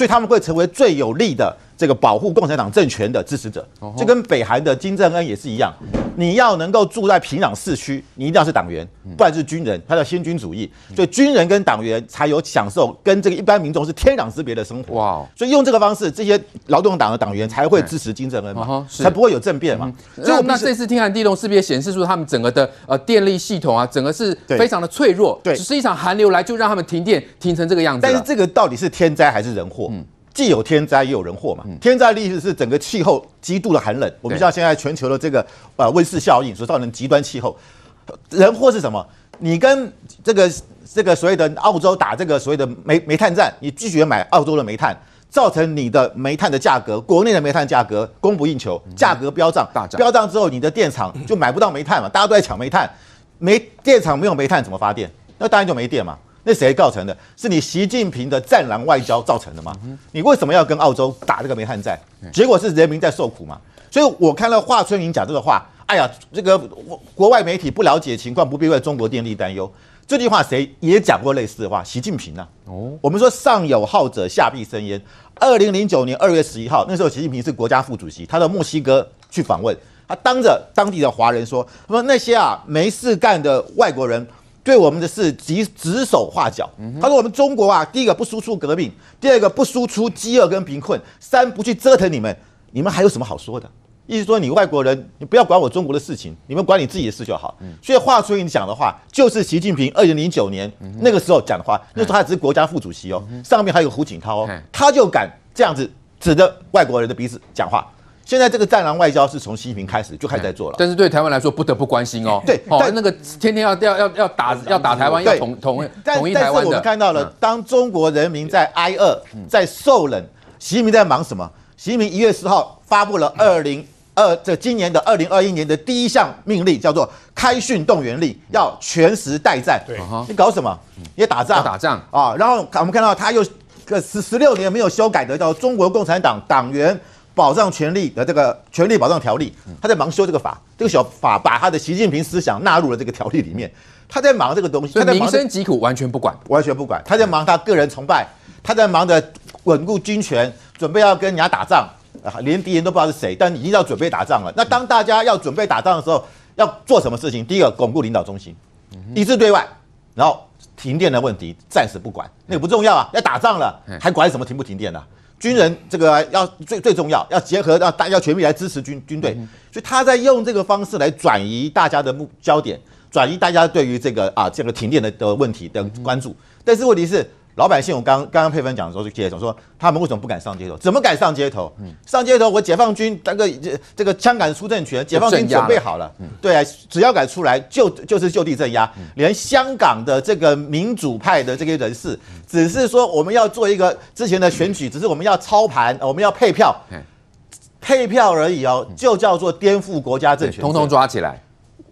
所以他们会成为最有力的这个保护共产党政权的支持者。这跟北韩的金正恩也是一样，你要能够住在平壤市区，你一定要是党员，不然是军人，他叫新军主义。所以军人跟党员才有享受跟这个一般民众是天壤之别的生活。哇！所以用这个方式，这些劳动党的党员才会支持金正恩嘛，才不会有政变嘛。所以我们那这次天寒地冻，是不是显示出他们整个的呃电力系统啊，整个是非常的脆弱？对，只是一场寒流来就让他们停电停成这个样子。但是这个到底是天灾还是人祸？嗯，既有天灾也有人祸嘛。天灾例子是整个气候极度的寒冷。我们知道现在全球的这个呃温室效应所造成极端气候。人祸是什么？你跟这个这个所谓的澳洲打这个所谓的煤煤炭战，你拒绝买澳洲的煤炭，造成你的煤炭的价格，国内的煤炭价格供不应求，价格飙涨，大涨。飙涨之后，你的电厂就买不到煤炭嘛，大家都在抢煤炭，煤电厂没有煤炭怎么发电？那当然就没电嘛。那谁造成的是你习近平的战狼外交造成的吗？你为什么要跟澳洲打这个煤炭战？结果是人民在受苦嘛？所以我看了华春莹讲这个话，哎呀，这个国外媒体不了解情况，不必为中国电力担忧。这句话谁也讲过类似的话？习近平啊。哦，我们说上有好者，下必生焉。二零零九年二月十一号，那时候习近平是国家副主席，他到墨西哥去访问，他当着当地的华人说：“说那些啊没事干的外国人。”对我们的是指指手画脚，他说我们中国啊，第一个不输出革命，第二个不输出饥饿跟贫困，三不去折腾你们，你们还有什么好说的？意思说你外国人，你不要管我中国的事情，你们管你自己的事就好。所以华春莹讲的话，就是习近平二零零九年那个时候讲的话，那时候他只是国家副主席哦，上面还有胡锦涛哦，他就敢这样子指着外国人的鼻子讲话。现在这个战狼外交是从习近平开始就开始在做了，但是对台湾来说不得不关心哦。对，但那个天天要要要要打要打台湾要统统统一台湾的。但是我们看到了，当中国人民在挨饿，在受冷，习近平在忙什么？习近平一月十号发布了二零二这今年的二零二一年的第一项命令，叫做开训动员令，要全时待战。对，你搞什么？也打仗？打仗啊！然后我们看到他又十十六年没有修改的叫中国共产党党员。保障权利的这个权力保障条例，他在忙修这个法，这个小法把他的习近平思想纳入了这个条例里面。他在忙这个东西，他在民生疾苦完全不管，完全不管。他在忙他个人崇拜，他在忙着稳固军权，准备要跟人家打仗啊，连敌人都不知道是谁，但已经要准备打仗了。那当大家要准备打仗的时候，要做什么事情？第一个巩固领导中心，一致对外，然后停电的问题暂时不管，那个不重要啊，要打仗了还管什么停不停电呢？军人这个要最最重要，要结合要大要全力来支持军军队，所以他在用这个方式来转移大家的目焦点，转移大家对于这个啊这个停电的的问题的关注，但是问题是。老百姓，我刚刚刚佩芬讲的时候就接着说，他们为什么不敢上街头？怎么敢上街头？上街头，我解放军大个这这个枪杆出政权，解放军准备好了。嗯，对啊，只要敢出来，就就是就地镇压。连香港的这个民主派的这些人士，只是说我们要做一个之前的选举，只是我们要操盘，我们要配票，配票而已哦，就叫做颠覆国家政权，统统抓起来，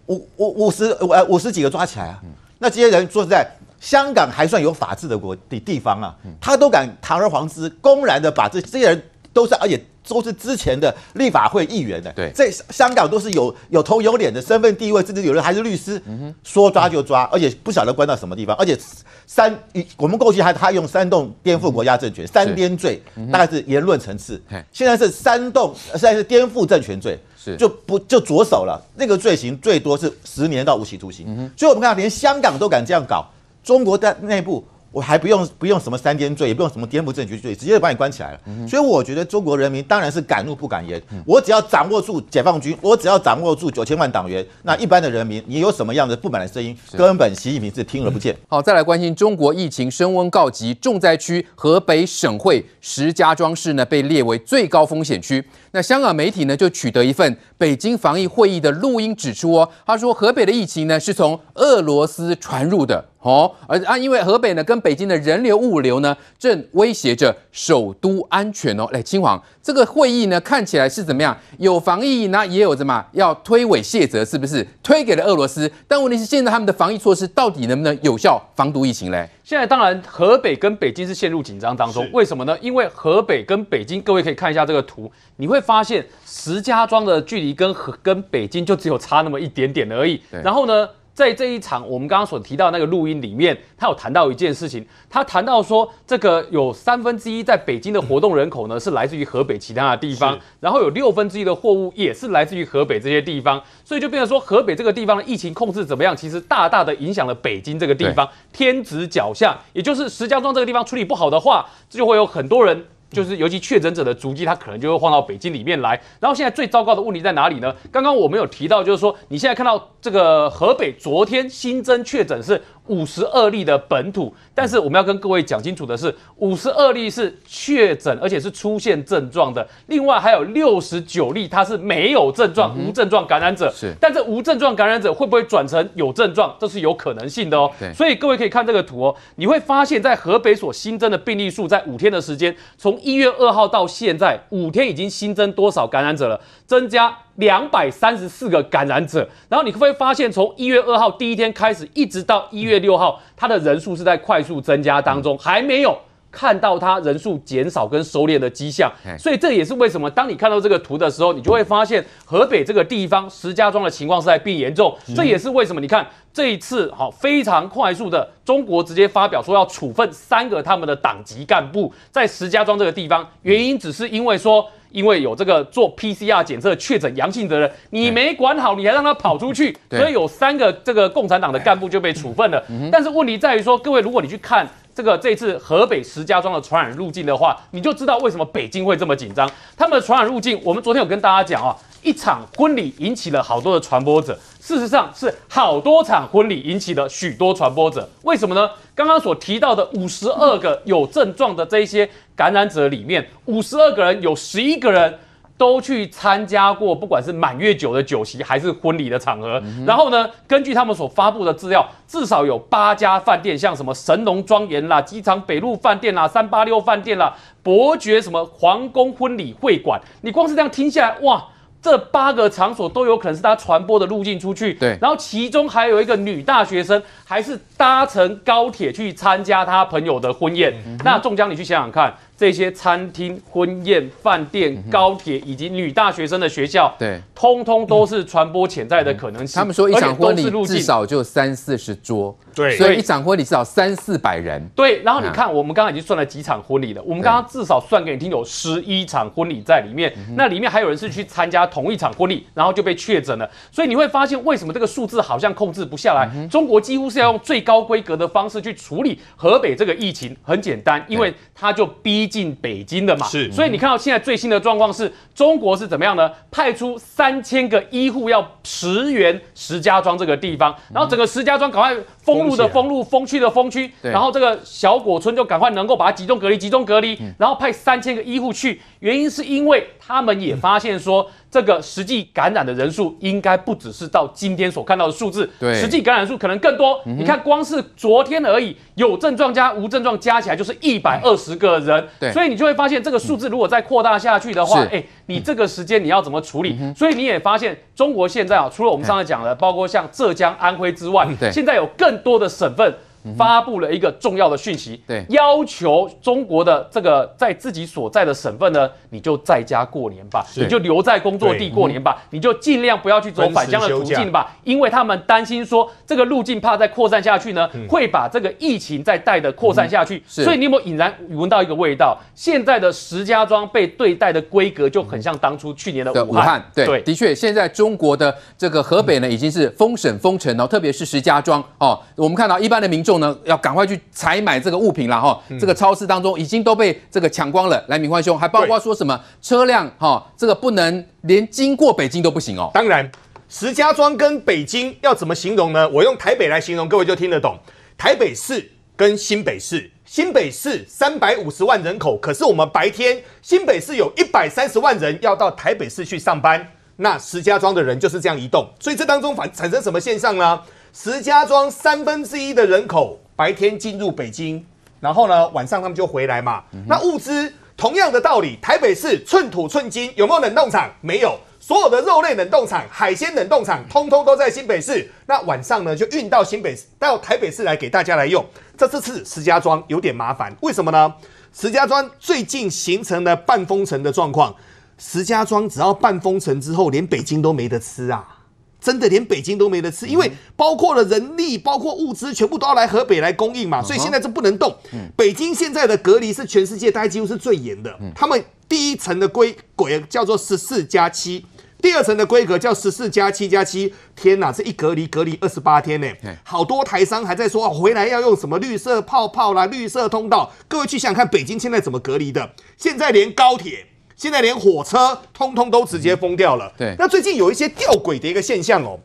五五五十呃五十几个抓起来啊。那这些人说实在。香港还算有法治的国的地方啊，他都敢堂而皇之、公然的把治，这些人都是，而且都是之前的立法会议员的。对，在香港都是有有头有脸的身份地位，甚至有人还是律师。说抓就抓，而且不晓得关到什么地方。而且三我们过去还他用煽动颠覆国家政权、三颠罪，大概是言论层次。现在是煽动，现在是颠覆政权罪，是就不就着手了。那个罪行最多是十年到无期徒刑。嗯所以我们看连香港都敢这样搞。中国的内部，我还不用不用什么三天罪，也不用什么颠覆政权罪，直接把你关起来了。所以我觉得中国人民当然是敢怒不敢言。我只要掌握住解放军，我只要掌握住九千万党员，那一般的人民，你有什么样的不满的声音，根本习近平是听而不见。好，再来关心中国疫情升温告急，重灾区河北省会石家庄市呢被列为最高风险区。那香港媒体呢就取得一份北京防疫会议的录音，指出哦，他说河北的疫情呢是从俄罗斯传入的。哦，而啊，因为河北呢，跟北京的人流物流呢，正威胁着首都安全哦。来，青黄，这个会议呢，看起来是怎么样？有防疫，那也有什么？要推诿卸责，是不是？推给了俄罗斯。但问题是，现在他们的防疫措施到底能不能有效防毒疫情嘞？现在当然，河北跟北京是陷入紧张当中。为什么呢？因为河北跟北京，各位可以看一下这个图，你会发现石家庄的距离跟和跟北京就只有差那么一点点而已。然后呢？在这一场我们刚刚所提到那个录音里面，他有谈到一件事情，他谈到说这个有三分之一在北京的活动人口呢是来自于河北其他的地方，然后有六分之一的货物也是来自于河北这些地方，所以就变成说河北这个地方的疫情控制怎么样，其实大大的影响了北京这个地方天子脚下，也就是石家庄这个地方处理不好的话，这就会有很多人。就是尤其确诊者的足迹，他可能就会晃到北京里面来。然后现在最糟糕的问题在哪里呢？刚刚我们有提到，就是说你现在看到这个河北昨天新增确诊是。五十二例的本土，但是我们要跟各位讲清楚的是，五十二例是确诊，而且是出现症状的。另外还有六十九例，它是没有症状、无症状感染者。是，但这无症状感染者会不会转成有症状，这是有可能性的哦。所以各位可以看这个图哦，你会发现，在河北所新增的病例数，在五天的时间，从一月二号到现在，五天已经新增多少感染者了？增加两百三十四个感染者，然后你会不会发现，从一月二号第一天开始，一直到一月六号，它的人数是在快速增加当中，还没有。看到它人数减少跟收敛的迹象，所以这也是为什么，当你看到这个图的时候，你就会发现河北这个地方，石家庄的情况是在变严重。这也是为什么，你看这一次好非常快速的，中国直接发表说要处分三个他们的党籍干部，在石家庄这个地方，原因只是因为说，因为有这个做 PCR 检测确诊阳性的人，你没管好，你还让他跑出去，所以有三个这个共产党的干部就被处分了。但是问题在于说，各位如果你去看。这个这次河北石家庄的传染路径的话，你就知道为什么北京会这么紧张。他们的传染路径，我们昨天有跟大家讲啊，一场婚礼引起了好多的传播者，事实上是好多场婚礼引起了许多传播者。为什么呢？刚刚所提到的五十二个有症状的这些感染者里面，五十二个人有十一个人。都去参加过，不管是满月酒的酒席还是婚礼的场合。然后呢，根据他们所发布的资料，至少有八家饭店，像什么神农庄园啦、机场北路饭店啦、三八六饭店啦、伯爵什么皇宫婚礼会馆。你光是这样听下来，哇，这八个场所都有可能是他传播的路径出去。对。然后其中还有一个女大学生，还是搭乘高铁去参加他朋友的婚宴。那仲江，你去想想看。这些餐厅、婚宴、饭店、高铁以及女大学生的学校，对，通通都是传播潜在的可能性。他们说一场婚礼至少就三四十桌，对，所以一场婚礼至少三四百人。对，然后你看，我们刚刚已经算了几场婚礼了。我们刚刚至少算给你听有十一场婚礼在里面，那里面还有人是去参加同一场婚礼，然后就被确诊了。所以你会发现为什么这个数字好像控制不下来？中国几乎是要用最高规格的方式去处理河北这个疫情。很简单，因为他就逼。进北京的嘛，是，所以你看到现在最新的状况是，中国是怎么样呢？派出三千个医护要驰援石家庄这个地方，然后整个石家庄赶快。封路的封路，封区的封区，然后这个小果村就赶快能够把它集中隔离，集中隔离，然后派三千个医护去。原因是因为他们也发现说，这个实际感染的人数应该不只是到今天所看到的数字，实际感染数可能更多。你看，光是昨天而已，有症状加无症状加起来就是一百二十个人，所以你就会发现这个数字如果再扩大下去的话，哎。你这个时间你要怎么处理？所以你也发现，中国现在啊，除了我们上次讲的，包括像浙江、安徽之外，现在有更多的省份。发布了一个重要的讯息，对，要求中国的这个在自己所在的省份呢，你就在家过年吧，你就留在工作地过年吧，你就尽量不要去走返乡的途径吧，因为他们担心说这个路径怕再扩散下去呢，会把这个疫情再带的扩散下去。所以你有没有引燃闻到一个味道？现在的石家庄被对待的规格就很像当初去年的武汉，对，的确，现在中国的这个河北呢已经是封省封城了，特别是石家庄哦，我们看到一般的民。就呢，要赶快去采买这个物品了哈。这个超市当中已经都被这个抢光了。来，明欢兄，还包括说什么车辆哈，这个不能连经过北京都不行哦。当然，石家庄跟北京要怎么形容呢？我用台北来形容，各位就听得懂。台北市跟新北市，新北市三百五十万人口，可是我们白天新北市有一百三十万人要到台北市去上班，那石家庄的人就是这样移动，所以这当中反产生什么现象呢？石家庄三分之一的人口白天进入北京，然后呢晚上他们就回来嘛。那物资同样的道理，台北市寸土寸金，有没有冷冻厂？没有，所有的肉类冷冻厂、海鲜冷冻厂，通通都在新北市。那晚上呢就运到新北到台北市来给大家来用。这这次石家庄有点麻烦，为什么呢？石家庄最近形成了半封城的状况。石家庄只要半封城之后，连北京都没得吃啊。真的连北京都没得吃，因为包括了人力，包括物资，全部都要来河北来供应嘛，所以现在这不能动。北京现在的隔离是全世界大概几乎是最严的，他们第一层的规轨叫做十四加七，第二层的规格叫十四加七加七，天哪，这一隔离隔离二十八天呢！好多台商还在说回来要用什么绿色泡泡啦、绿色通道，各位去想看北京现在怎么隔离的，现在连高铁。现在连火车通通都直接封掉了。对，那最近有一些吊诡的一个现象哦。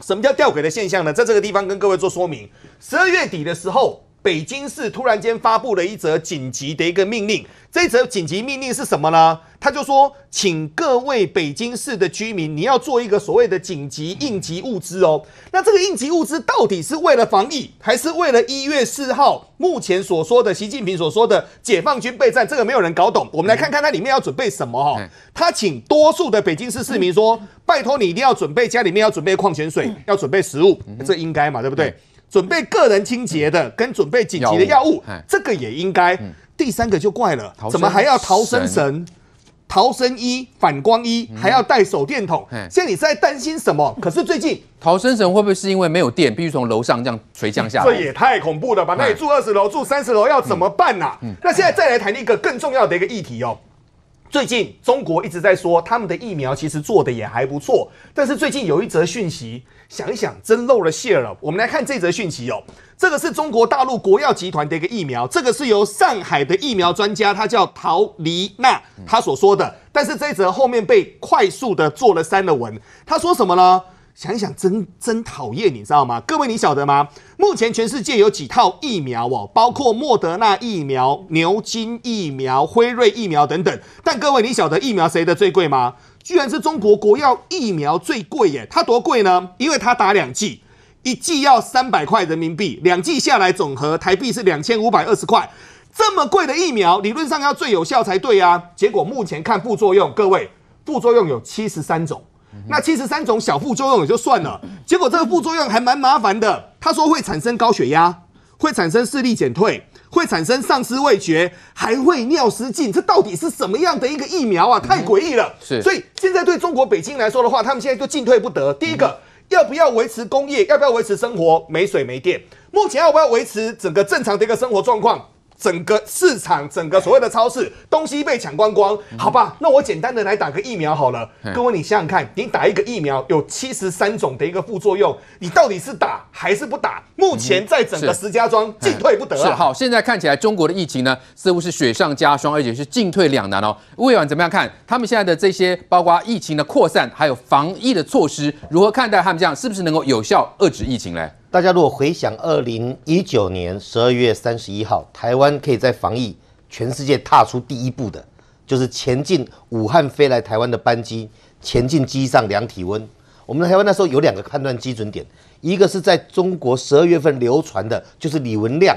什么叫吊诡的现象呢？在这个地方跟各位做说明。十二月底的时候。北京市突然间发布了一则紧急的一个命令，这则紧急命令是什么呢？他就说，请各位北京市的居民，你要做一个所谓的紧急应急物资哦。那这个应急物资到底是为了防疫，还是为了一月四号目前所说的习近平所说的解放军备战？这个没有人搞懂。我们来看看它里面要准备什么哈？他请多数的北京市市民说，拜托你一定要准备家里面要准备矿泉水，要准备食物，这应该嘛，对不对？准备个人清洁的跟准备紧急的药物，这个也应该。第三个就怪了，怎么还要逃生绳、逃生衣、反光衣，还要带手电筒？现在你在担心什么？可是最近逃生绳会不会是因为没有电，必须从楼上这样垂降下来？这也太恐怖了！吧！那你住二十楼、住三十楼要怎么办呐？那现在再来谈一个更重要的一个议题哦。最近中国一直在说他们的疫苗其实做的也还不错，但是最近有一则讯息，想一想真漏了馅了。我们来看这则讯息哦，这个是中国大陆国药集团的一个疫苗，这个是由上海的疫苗专家，他叫陶黎娜，他所说的，但是这则后面被快速的做了删了文，他说什么呢？想想真真讨厌，你知道吗？各位，你晓得吗？目前全世界有几套疫苗哦，包括莫德纳疫苗、牛津疫苗、辉瑞疫苗等等。但各位，你晓得疫苗谁的最贵吗？居然是中国国药疫苗最贵耶！它多贵呢？因为它打两剂，一剂要三百块人民币，两剂下来总和台币是两千五百二十块。这么贵的疫苗，理论上要最有效才对呀。结果目前看副作用，各位副作用有七十三种。那七十三种小副作用也就算了，结果这个副作用还蛮麻烦的。他说会产生高血压，会产生视力减退，会产生丧失味觉，还会尿失禁。这到底是什么样的一个疫苗啊？太诡异了。是，所以现在对中国北京来说的话，他们现在就进退不得。第一个，要不要维持工业？要不要维持生活？没水没电，目前要不要维持整个正常的一个生活状况？整个市场，整个所谓的超市东西被抢光光，好吧？那我简单的来打个疫苗好了。各位，你想想看，你打一个疫苗有七十三种的一个副作用，你到底是打还是不打？目前在整个石家庄进退不得。是好，现在看起来中国的疫情呢似乎是雪上加霜，而且是进退两难哦。魏晚怎么样看？他们现在的这些包括疫情的扩散，还有防疫的措施，如何看待他们这样？是不是能够有效遏制疫情嘞？大家如果回想二零一九年十二月三十一号，台湾可以在防疫全世界踏出第一步的，就是前进武汉飞来台湾的班机，前进机上量体温。我们台湾那时候有两个判断基准点，一个是在中国十二月份流传的，就是李文亮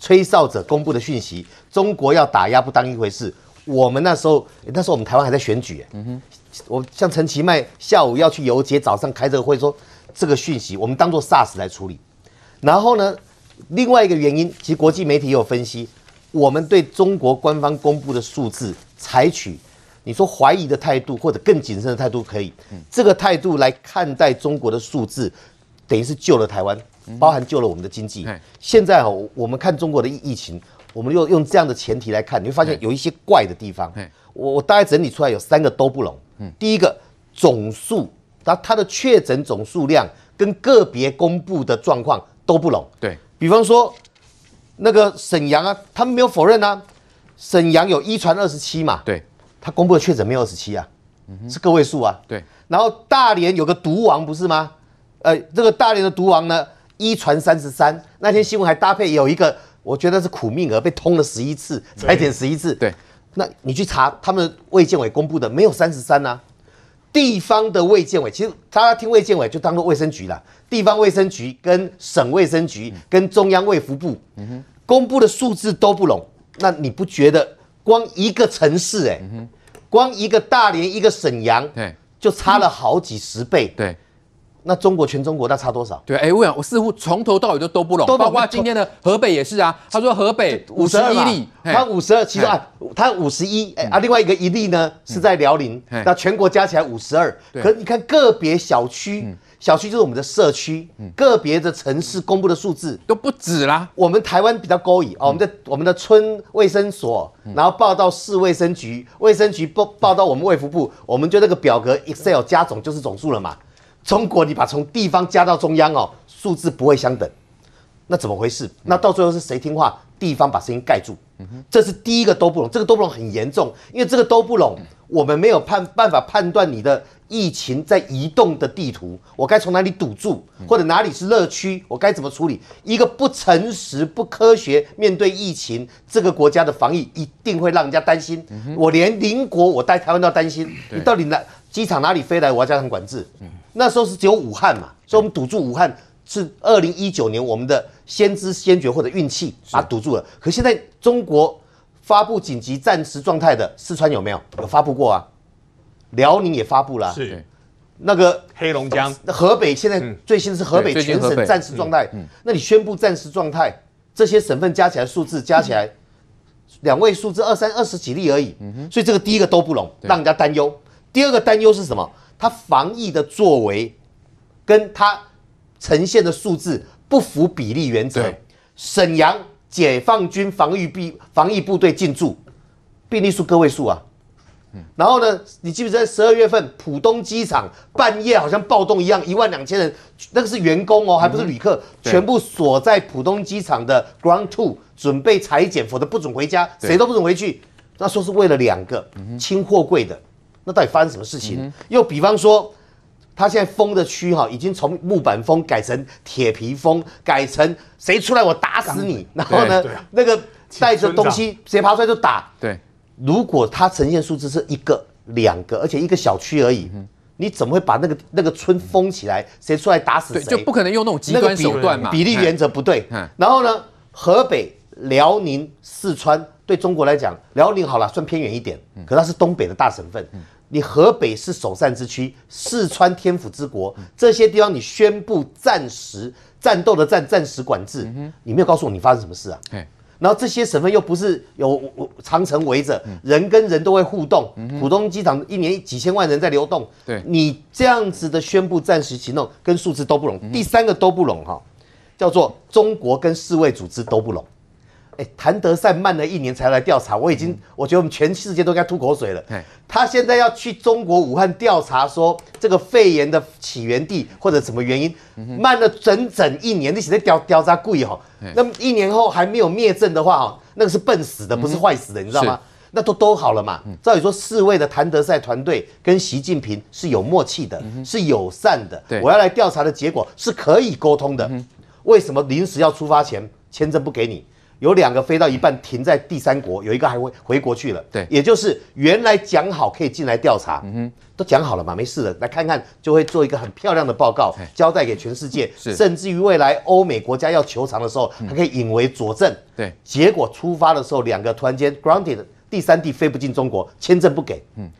吹哨者公布的讯息，中国要打压不当一回事。我们那时候，那时候我们台湾还在选举，嗯哼，我像陈其迈下午要去游街，早上开这个会说。这个讯息我们当做 s a r s 来处理，然后呢，另外一个原因，其实国际媒体也有分析，我们对中国官方公布的数字采取你说怀疑的态度，或者更谨慎的态度，可以，这个态度来看待中国的数字，等于是救了台湾，包含救了我们的经济。现在哦，我们看中国的疫疫情，我们又用这样的前提来看，你会发现有一些怪的地方。我我大概整理出来有三个都不容。第一个总数。那它的确诊总数量跟个别公布的状况都不拢，对比方说那个沈阳啊，他没有否认啊，沈阳有一传二十七嘛，对，他公布的确诊没有二十七啊，是个位数啊，对，然后大连有个毒王不是吗？呃，这个大连的毒王呢，一传三十三，那天新闻还搭配有一个，我觉得是苦命鹅被通了十一次，才点十一次，对，那你去查他们卫健委公布的没有三十三呢？地方的卫健委，其实大家听卫健委就当做卫生局啦，地方卫生局跟省卫生局跟中央卫福部公布的数字都不拢，那你不觉得光一个城市，哎，光一个大连一个沈阳，对，就差了好几十倍，对。那中国全中国那差多少？对，哎，我想我似乎从头到尾都都不都包括今天的河北也是啊。他说河北五十一例，他五十二，其实啊，他五十一，哎啊，另外一个一例呢是在辽宁。那全国加起来五十二，可你看个别小区，小区就是我们的社区，个别的城市公布的数字都不止啦。我们台湾比较高引哦，我们的我们的村卫生所，然后报到市卫生局，卫生局报报到我们卫福部，我们就那个表格 Excel 加总就是总数了嘛。中国，你把从地方加到中央哦，数字不会相等，那怎么回事？那到最后是谁听话？地方把声音盖住，这是第一个都不容。这个都不容很严重，因为这个都不容，我们没有判办法判断你的疫情在移动的地图，我该从哪里堵住，或者哪里是乐区，我该怎么处理？一个不诚实、不科学面对疫情，这个国家的防疫一定会让人家担心。我连邻国，我带台湾都要担心，你到底哪？机场哪里飞来？我要加强管制。嗯，那时候是只有武汉嘛，所以我们堵住武汉是二零一九年我们的先知先觉或者运气它堵住了。可现在中国发布紧急暂时状态的四川有没有？有发布过啊？辽宁也发布了，是那个黑龙江、河北现在最新是河北全省暂时状态。嗯，那你宣布暂时状态，这些省份加起来数字加起来两位数字二三二十几例而已。嗯哼，所以这个第一个都不容让人家担忧。第二个担忧是什么？他防疫的作为跟他呈现的数字不符比例原则。沈阳解放军防御部防疫部队进驻，病例数个位数啊。嗯，然后呢，你记不记得十二月份浦东机场半夜好像暴动一样，一万两千人，那个是员工哦，还不是旅客，全部锁在浦东机场的 Ground Two，准备裁剪，否则不准回家，谁都不准回去。那说是为了两个清货柜的。那到底发生什么事情？又比方说，他现在封的区哈，已经从木板封改成铁皮封，改成谁出来我打死你。然后呢，那个带着东西谁爬出来就打。对，如果它呈现数字是一个、两个，而且一个小区而已，你怎么会把那个那个村封起来？谁出来打死谁？就不可能用那种极端手段嘛，比例原则不对。然后呢，河北、辽宁、四川。对中国来讲，辽宁好了算偏远一点，可它是东北的大省份。你河北是首善之区，四川天府之国，这些地方你宣布暂时战斗的暂暂时管制，你没有告诉我你发生什么事啊？然后这些省份又不是有长城围着，人跟人都会互动，浦东机场一年几千万人在流动，你这样子的宣布暂时行动跟数字都不容。第三个都不容哈，叫做中国跟世卫组织都不容。哎，谭德赛慢了一年才来调查，我已经，我觉得我们全世界都该吐口水了。他现在要去中国武汉调查，说这个肺炎的起源地或者什么原因，慢了整整一年，那些在刁刁钻故意哈。那一年后还没有灭证的话，那个是笨死的，不是坏死的，你知道吗？那都都好了嘛。照理说，四位的谭德赛团队跟习近平是有默契的，是友善的。我要来调查的结果是可以沟通的。为什么临时要出发前签证不给你？有两个飞到一半停在第三国，有一个还会回国去了。对，也就是原来讲好可以进来调查，嗯哼，都讲好了嘛，没事的。来看看就会做一个很漂亮的报告，交代给全世界，甚至于未来欧美国家要求偿的时候，还可以引为佐证。对，结果出发的时候，两个突然间 grounded，第三地飞不进中国，签证不给。嗯，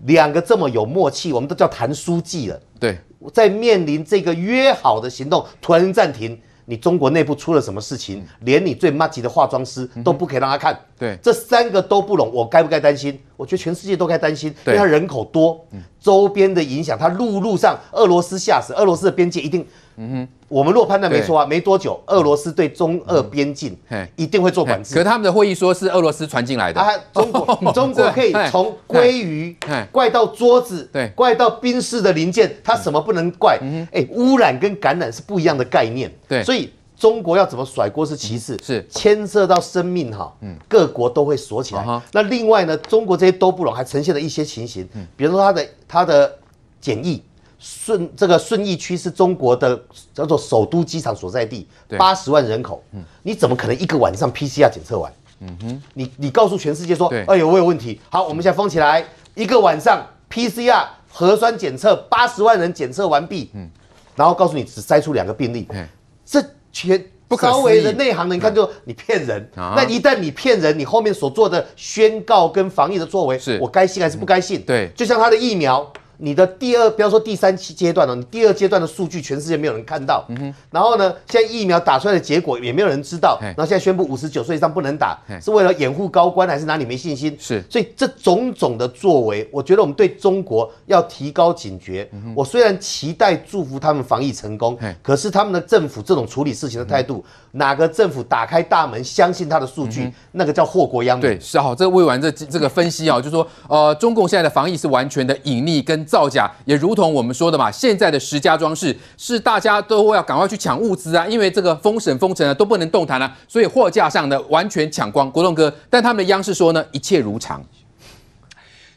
两个这么有默契，我们都叫谈书记了。对，在面临这个约好的行动突然暂停。你中国内部出了什么事情，连你最马吉的化妆师都不可以让他看。对，这三个都不容，我该不该担心？我觉得全世界都该担心，因为它人口多，周边的影响，它陆路上俄罗斯吓死，俄罗斯的边界一定。嗯哼，我们落判断没错啊，没多久，俄罗斯对中俄边境一定会做管制。可他们的会议说是俄罗斯传进来的啊，中国 中国可以从鲑鱼怪到桌子，对，怪到冰室的零件，它什么不能怪？哎，污染跟感染是不一样的概念。对，所以中国要怎么甩锅是其次，是牵涉到生命哈，嗯，各国都会锁起来。那另外呢，中国这些都不容，还呈现了一些情形，比如说它的它的检疫。顺这个顺义区是中国的叫做首都机场所在地，八十万人口，嗯，你怎么可能一个晚上 PCR 检测完，嗯哼，你你告诉全世界说，哎呦我有问题，好，我们现在封起来，一个晚上 PCR 核酸检测八十万人检测完毕，嗯，然后告诉你只筛出两个病例，对，这全高维的内行人看就你骗人，那一旦你骗人，你后面所做的宣告跟防疫的作为，是我该信还是不该信？对，就像他的疫苗。你的第二，不要说第三期阶段了，你第二阶段的数据全世界没有人看到。然后呢，现在疫苗打出来的结果也没有人知道。然后现在宣布五十九岁以上不能打，是为了掩护高官还是哪里没信心？是，所以这种种的作为，我觉得我们对中国要提高警觉。我虽然期待祝福他们防疫成功，可是他们的政府这种处理事情的态度。哪个政府打开大门相信他的数据，那个叫祸国殃民。对，是好，这未完这这个分析哦，就说呃，中共现在的防疫是完全的隐匿跟造假，也如同我们说的嘛，现在的石家庄市是大家都要赶快去抢物资啊，因为这个封省封城啊都不能动弹了，所以货架上呢完全抢光。国栋哥，但他们的央视说呢一切如常。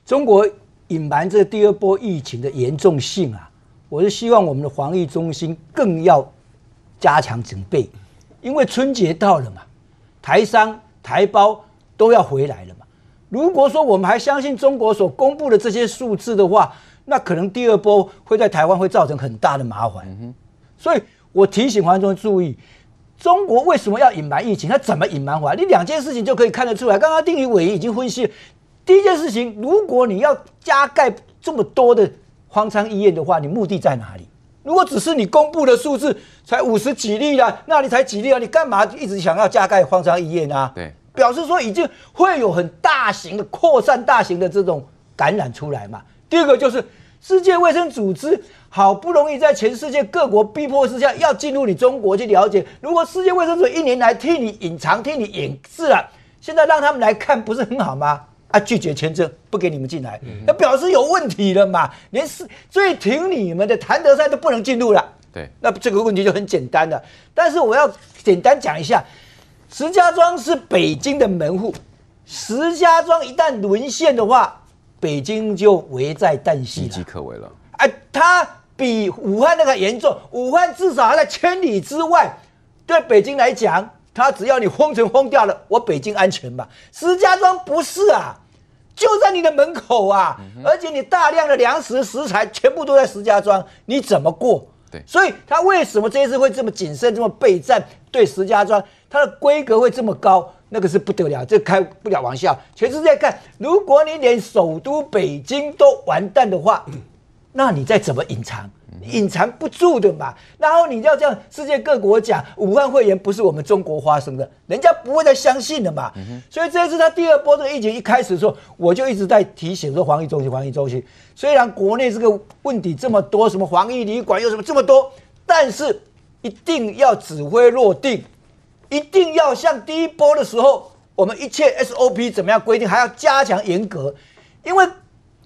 中国隐瞒这第二波疫情的严重性啊，我是希望我们的防疫中心更要加强准备。因为春节到了嘛，台商、台胞都要回来了嘛。如果说我们还相信中国所公布的这些数字的话，那可能第二波会在台湾会造成很大的麻烦。所以我提醒黄众注意，中国为什么要隐瞒疫情？他怎么隐瞒？法？你两件事情就可以看得出来。刚刚丁宇伟已经分析，第一件事情，如果你要加盖这么多的方舱医院的话，你目的在哪里？如果只是你公布的数字才五十几例啊，那你才几例啊？你干嘛一直想要加盖荒唐医院呢？对，表示说已经会有很大型的扩散、大型的这种感染出来嘛。第二个就是世界卫生组织好不容易在全世界各国逼迫之下，要进入你中国去了解。如果世界卫生组织一年来替你隐藏、替你掩饰了，现在让他们来看，不是很好吗？啊！拒绝签证，不给你们进来，那表示有问题了嘛？连是最挺你们的谭德塞都不能进入了。对，那这个问题就很简单了。但是我要简单讲一下，石家庄是北京的门户，石家庄一旦沦陷的话，北京就危在旦夕了，岌岌可危了。哎，它比武汉那个严重。武汉至少还在千里之外，对北京来讲，它只要你封城封掉了，我北京安全嘛？石家庄不是啊。就在你的门口啊！而且你大量的粮食食材全部都在石家庄，你怎么过？对，所以他为什么这一次会这么谨慎，这么备战？对，石家庄它的规格会这么高，那个是不得了，这开不了玩笑。全世界看，如果你连首都北京都完蛋的话，那你再怎么隐藏？隐藏不住的嘛，然后你要样，世界各国讲，武汉肺炎不是我们中国发生的，人家不会再相信了嘛。所以这次他第二波这个疫情一开始的时候，我就一直在提醒说，防疫中心，防疫中心，虽然国内这个问题这么多，什么防疫旅馆又什么这么多，但是一定要指挥落定，一定要像第一波的时候，我们一切 SOP 怎么样规定，还要加强严格，因为。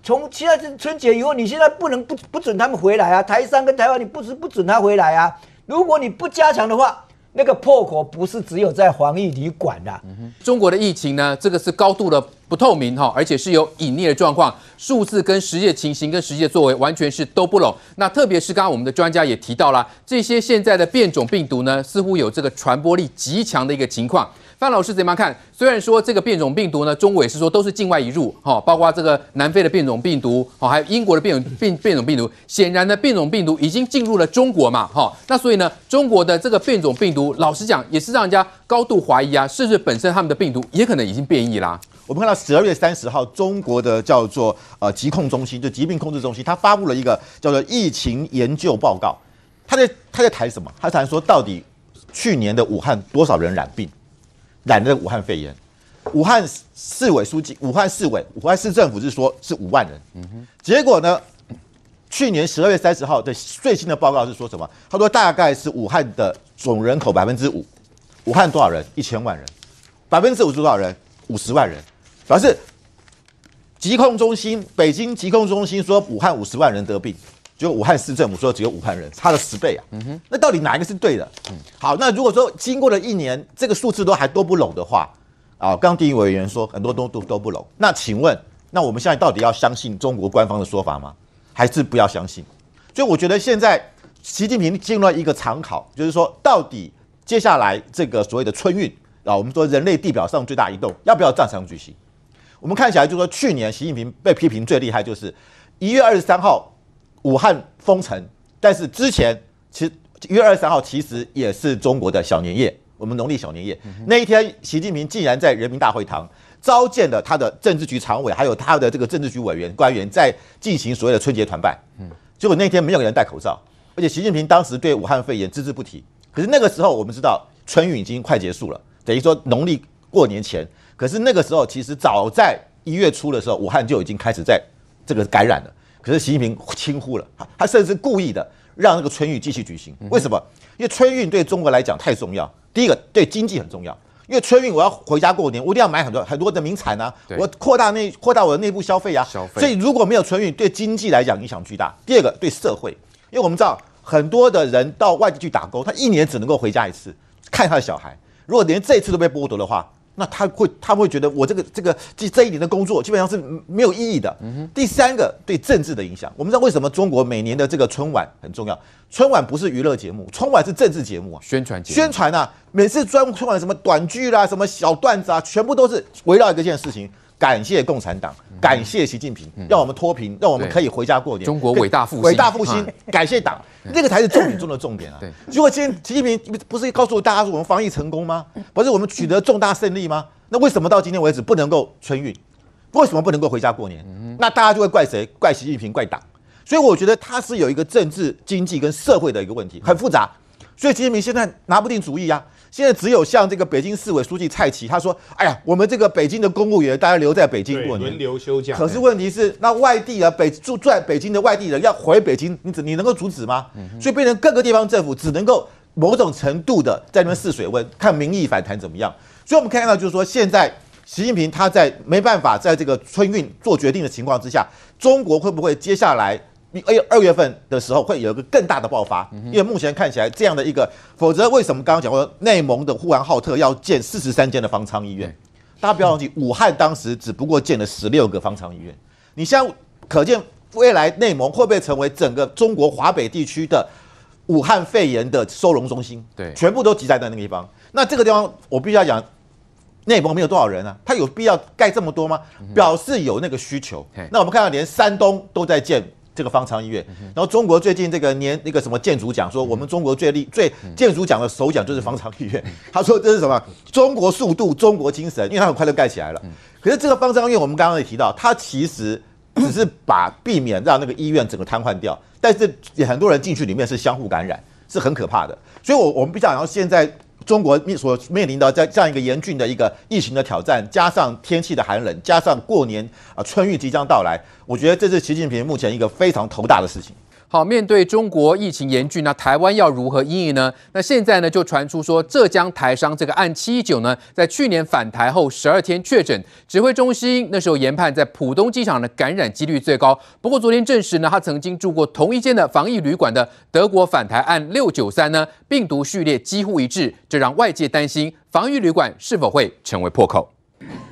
从现在是春节以后，你现在不能不不准他们回来啊！台商跟台湾，你不是不准他回来啊！如果你不加强的话，那个破口不是只有在防疫旅馆啦。中国的疫情呢，这个是高度的不透明哈，而且是有隐匿的状况，数字跟实际情形跟实际作为完全是都不拢。那特别是刚刚我们的专家也提到了，这些现在的变种病毒呢，似乎有这个传播力极强的一个情况。范老师怎么看？虽然说这个变种病毒呢，中国也是说都是境外引入，哈，包括这个南非的变种病毒，哈，还有英国的变种变变种病毒。显然呢，变种病毒已经进入了中国嘛，哈。那所以呢，中国的这个变种病毒，老实讲也是让人家高度怀疑啊，是不是本身他们的病毒也可能已经变异啦？我们看到十二月三十号，中国的叫做呃疾控中心，就疾病控制中心，它发布了一个叫做疫情研究报告。他在他在谈什么？他谈说到底去年的武汉多少人染病？染了武汉肺炎，武汉市委书记、武汉市委、武汉市政府是说，是五万人。嗯哼，结果呢？去年十二月三十号的最新的报告是说什么？他说大概是武汉的总人口百分之五，武汉多少人？一千万人，百分之五是多少人？五十万人。表示疾控中心北京疾控中心说，武汉五十万人得病。就武汉市政府说只有武汉人，差了十倍啊！嗯哼，那到底哪一个是对的？好，那如果说经过了一年，这个数字都还都不拢的话，啊，刚刚第一委员说很多都都都不拢。那请问，那我们现在到底要相信中国官方的说法吗？还是不要相信？所以我觉得现在习近平进入了一个长考，就是说到底接下来这个所谓的春运啊，我们说人类地表上最大移动，要不要正常举行？我们看起来就是说去年习近平被批评最厉害就是一月二十三号。武汉封城，但是之前其实一月二十三号其实也是中国的小年夜，我们农历小年夜那一天，习近平竟然在人民大会堂召见了他的政治局常委，还有他的这个政治局委员官员在进行所谓的春节团拜，嗯，结果那天没有人戴口罩，而且习近平当时对武汉肺炎只字不提，可是那个时候我们知道春运已经快结束了，等于说农历过年前，可是那个时候其实早在一月初的时候，武汉就已经开始在这个感染了。可是习近平轻忽了，他甚至故意的让那个春运继续举行。为什么？因为春运对中国来讲太重要。第一个，对经济很重要，因为春运我要回家过年，我一定要买很多很多的名产啊，我扩大内扩大我的内部消费啊。所以如果没有春运，对经济来讲影响巨大。第二个，对社会，因为我们知道很多的人到外地去打工，他一年只能够回家一次看他的小孩，如果连这一次都被剥夺的话。那他会，他会觉得我这个这个这这一年的工作基本上是没有意义的。第三个对政治的影响，我们知道为什么中国每年的这个春晚很重要？春晚不是娱乐节目，春晚是政治节目啊，宣传宣传啊，每次专春晚什么短剧啦，什么小段子啊，全部都是围绕一件事情。感谢共产党，感谢习近平，让我们脱贫，让我们可以回家过年。中国伟大复兴，伟大复兴。感谢党，那个才是重点中的重点啊！对，果今天习近平不是告诉大家说我们防疫成功吗？不是我们取得重大胜利吗？那为什么到今天为止不能够春运？为什么不能够回家过年？那大家就会怪谁？怪习近平？怪党？所以我觉得他是有一个政治、经济跟社会的一个问题，很复杂。所以习近平现在拿不定主意呀。现在只有像这个北京市委书记蔡奇，他说：“哎呀，我们这个北京的公务员，大家留在北京过年，轮流休假。可是问题是，那外地啊，北住在北京的外地人要回北京，你你能够阻止吗？所以变成各个地方政府只能够某种程度的在那边试水温，看民意反弹怎么样。所以我们可以看到，就是说现在习近平他在没办法在这个春运做决定的情况之下，中国会不会接下来？”二二月份的时候会有一个更大的爆发，因为目前看起来这样的一个，否则为什么刚刚讲过内蒙的呼兰浩特要建四十三间的方舱医院？大家不要忘记，武汉当时只不过建了十六个方舱医院。你现在可见未来内蒙会不会成为整个中国华北地区的武汉肺炎的收容中心？对，全部都集在那个地方。那这个地方我必须要讲，内蒙没有多少人啊，他有必要盖这么多吗？表示有那个需求。那我们看到，连山东都在建。这个方舱医院，然后中国最近这个年那个什么建筑奖说，我们中国最厉最建筑奖的首奖就是方舱医院。他说这是什么？中国速度，中国精神，因为它很快就盖起来了。可是这个方舱医院，我们刚刚也提到，它其实只是把避免让那个医院整个瘫痪掉，但是很多人进去里面是相互感染，是很可怕的。所以，我我们比较然后现在。中国面所面临的在这样一个严峻的一个疫情的挑战，加上天气的寒冷，加上过年啊，春运即将到来，我觉得这是习近平目前一个非常头大的事情。好，面对中国疫情严峻，那台湾要如何应应呢？那现在呢，就传出说浙江台商这个案七九呢，在去年返台后十二天确诊，指挥中心那时候研判在浦东机场的感染几率最高。不过昨天证实呢，他曾经住过同一间的防疫旅馆的德国返台案六九三呢，病毒序列几乎一致，这让外界担心防疫旅馆是否会成为破口。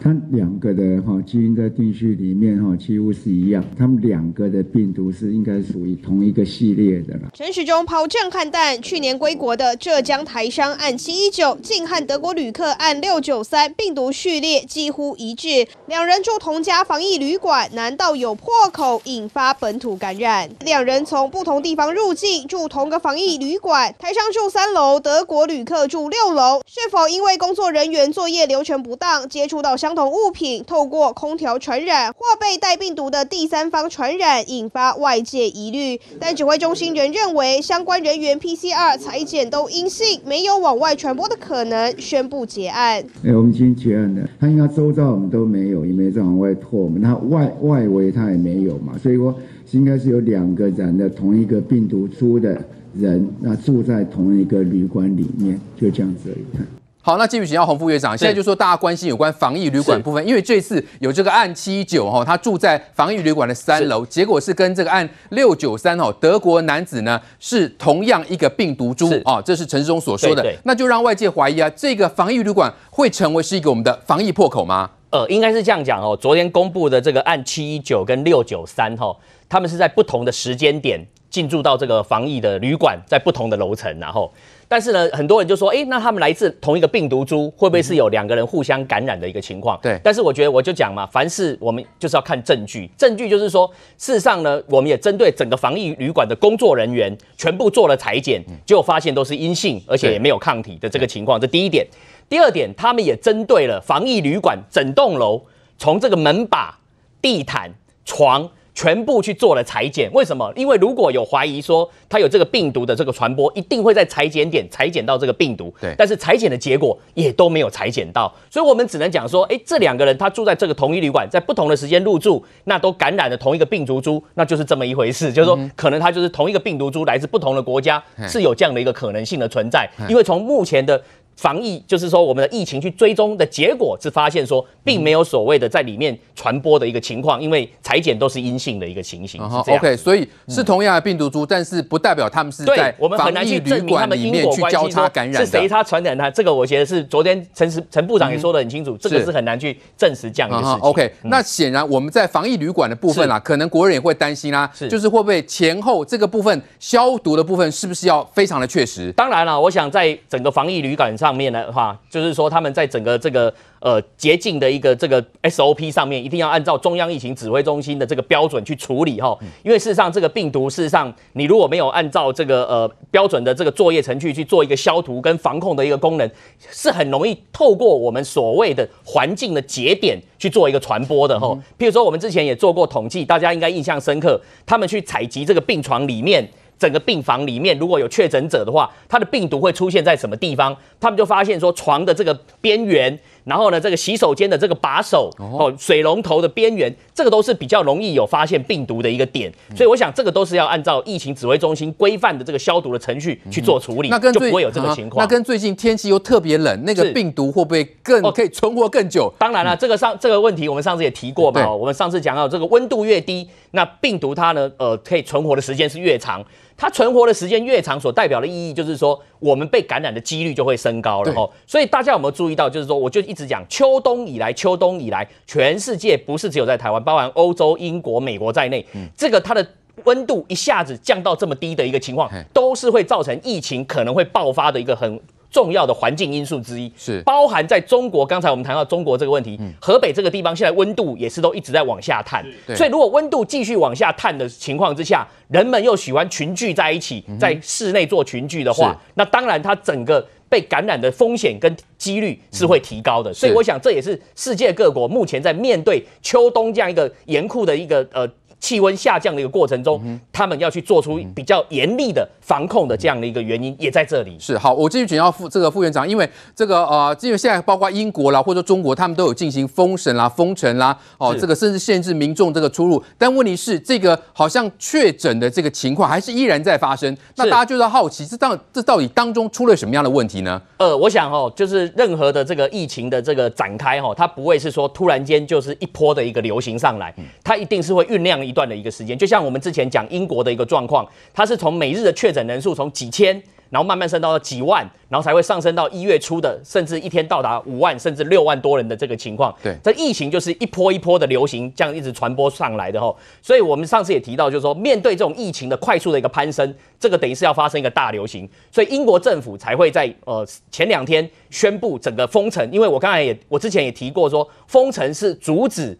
它两个的哈基因在定序里面哈几乎是一样，他们两个的病毒是应该属于同一个系列的了。陈世中抛震撼弹，去年归国的浙江台商按719，近汉德国旅客按693，病毒序列几乎一致，两人住同家防疫旅馆，难道有破口引发本土感染？两人从不同地方入境，住同个防疫旅馆，台商住三楼，德国旅客住六楼，是否因为工作人员作业流程不当接触？触到相同物品，透过空调传染，或被带病毒的第三方传染，引发外界疑虑。但指挥中心仍认为相关人员 PCR 裁剪都阴性，没有往外传播的可能，宣布结案。哎，我们已经结案的，他应该周遭我们都没有，也没再往外拓。我们他外外围他也没有嘛，所以说应该是有两个染的同一个病毒株的人，那住在同一个旅馆里面，就这样子。而已。好，那继续请教洪副院长。现在就说大家关心有关防疫旅馆部分，因为这次有这个案七九哈，他住在防疫旅馆的三楼，结果是跟这个案六九三哈德国男子呢是同样一个病毒株啊，这是陈志忠所说的。那就让外界怀疑啊，这个防疫旅馆会成为是一个我们的防疫破口吗？呃，应该是这样讲哦。昨天公布的这个案七一九跟六九三哈，他们是在不同的时间点进驻到这个防疫的旅馆，在不同的楼层，然后。但是呢，很多人就说，哎，那他们来自同一个病毒株，会不会是有两个人互相感染的一个情况？对。但是我觉得，我就讲嘛，凡事我们就是要看证据，证据就是说，事实上呢，我们也针对整个防疫旅馆的工作人员全部做了裁剪，结果发现都是阴性，而且也没有抗体的这个情况。这第一点。第二点，他们也针对了防疫旅馆整栋楼，从这个门把、地毯、床。全部去做了裁剪，为什么？因为如果有怀疑说他有这个病毒的这个传播，一定会在裁剪点裁剪到这个病毒。对，但是裁剪的结果也都没有裁剪到，所以我们只能讲说，哎，这两个人他住在这个同一旅馆，在不同的时间入住，那都感染了同一个病毒株，那就是这么一回事。就是说，可能他就是同一个病毒株来自不同的国家，是有这样的一个可能性的存在。因为从目前的。防疫就是说，我们的疫情去追踪的结果是发现说，并没有所谓的在里面传播的一个情况，因为裁剪都是阴性的一个情形。O K，所以是同样的病毒株，但是不代表他们是在我们很旅馆里面去交叉感染系，是谁他传染他？这个我觉得是昨天陈实陈部长也说的很清楚，这个是很难去证实这样一个事情。O K，那显然我们在防疫旅馆的部分啦，可能国人也会担心啦，就是会不会前后这个部分消毒的部分是不是要非常的确实？当然了，我想在整个防疫旅馆上。上面的话，就是说他们在整个这个呃洁净的一个这个 SOP 上面，一定要按照中央疫情指挥中心的这个标准去处理哈。因为事实上，这个病毒事实上，你如果没有按照这个呃标准的这个作业程序去做一个消毒跟防控的一个功能，是很容易透过我们所谓的环境的节点去做一个传播的哈。譬如说，我们之前也做过统计，大家应该印象深刻，他们去采集这个病床里面。整个病房里面，如果有确诊者的话，他的病毒会出现在什么地方？他们就发现说床的这个边缘，然后呢，这个洗手间的这个把手哦，水龙头的边缘，这个都是比较容易有发现病毒的一个点。所以我想，这个都是要按照疫情指挥中心规范的这个消毒的程序去做处理，那跟就不会有这个情况。那跟最近天气又特别冷，那个病毒会不会更哦可以存活更久？当然了，这个上这个问题我们上次也提过嘛，我们上次讲到，这个温度越低，那病毒它呢，呃，可以存活的时间是越长。它存活的时间越长，所代表的意义就是说，我们被感染的几率就会升高了哦。所以大家有没有注意到？就是说，我就一直讲，秋冬以来，秋冬以来，全世界不是只有在台湾，包含欧洲、英国、美国在内，这个它的温度一下子降到这么低的一个情况，都是会造成疫情可能会爆发的一个很。重要的环境因素之一是包含在中国。刚才我们谈到中国这个问题，河北这个地方现在温度也是都一直在往下探。所以如果温度继续往下探的情况之下，人们又喜欢群聚在一起，在室内做群聚的话，那当然它整个被感染的风险跟几率是会提高的。所以我想这也是世界各国目前在面对秋冬这样一个严酷的一个呃。气温下降的一个过程中，他们要去做出比较严厉的防控的这样的一个原因也在这里。是好，我继续请教副这个副院长，因为这个呃，因为现在包括英国啦，或者说中国，他们都有进行封神啦、封城啦，哦，这个甚至限制民众这个出入。但问题是，这个好像确诊的这个情况还是依然在发生。那大家就在好奇，这到这到底当中出了什么样的问题呢？呃，我想哦，就是任何的这个疫情的这个展开哈，它不会是说突然间就是一波的一个流行上来，它一定是会酝酿一。段的一个时间，就像我们之前讲英国的一个状况，它是从每日的确诊人数从几千，然后慢慢升到了几万，然后才会上升到一月初的，甚至一天到达五万甚至六万多人的这个情况。对，这疫情就是一波一波的流行，这样一直传播上来的吼。所以我们上次也提到，就是说面对这种疫情的快速的一个攀升，这个等于是要发生一个大流行，所以英国政府才会在呃前两天宣布整个封城。因为我刚才也我之前也提过说，封城是阻止。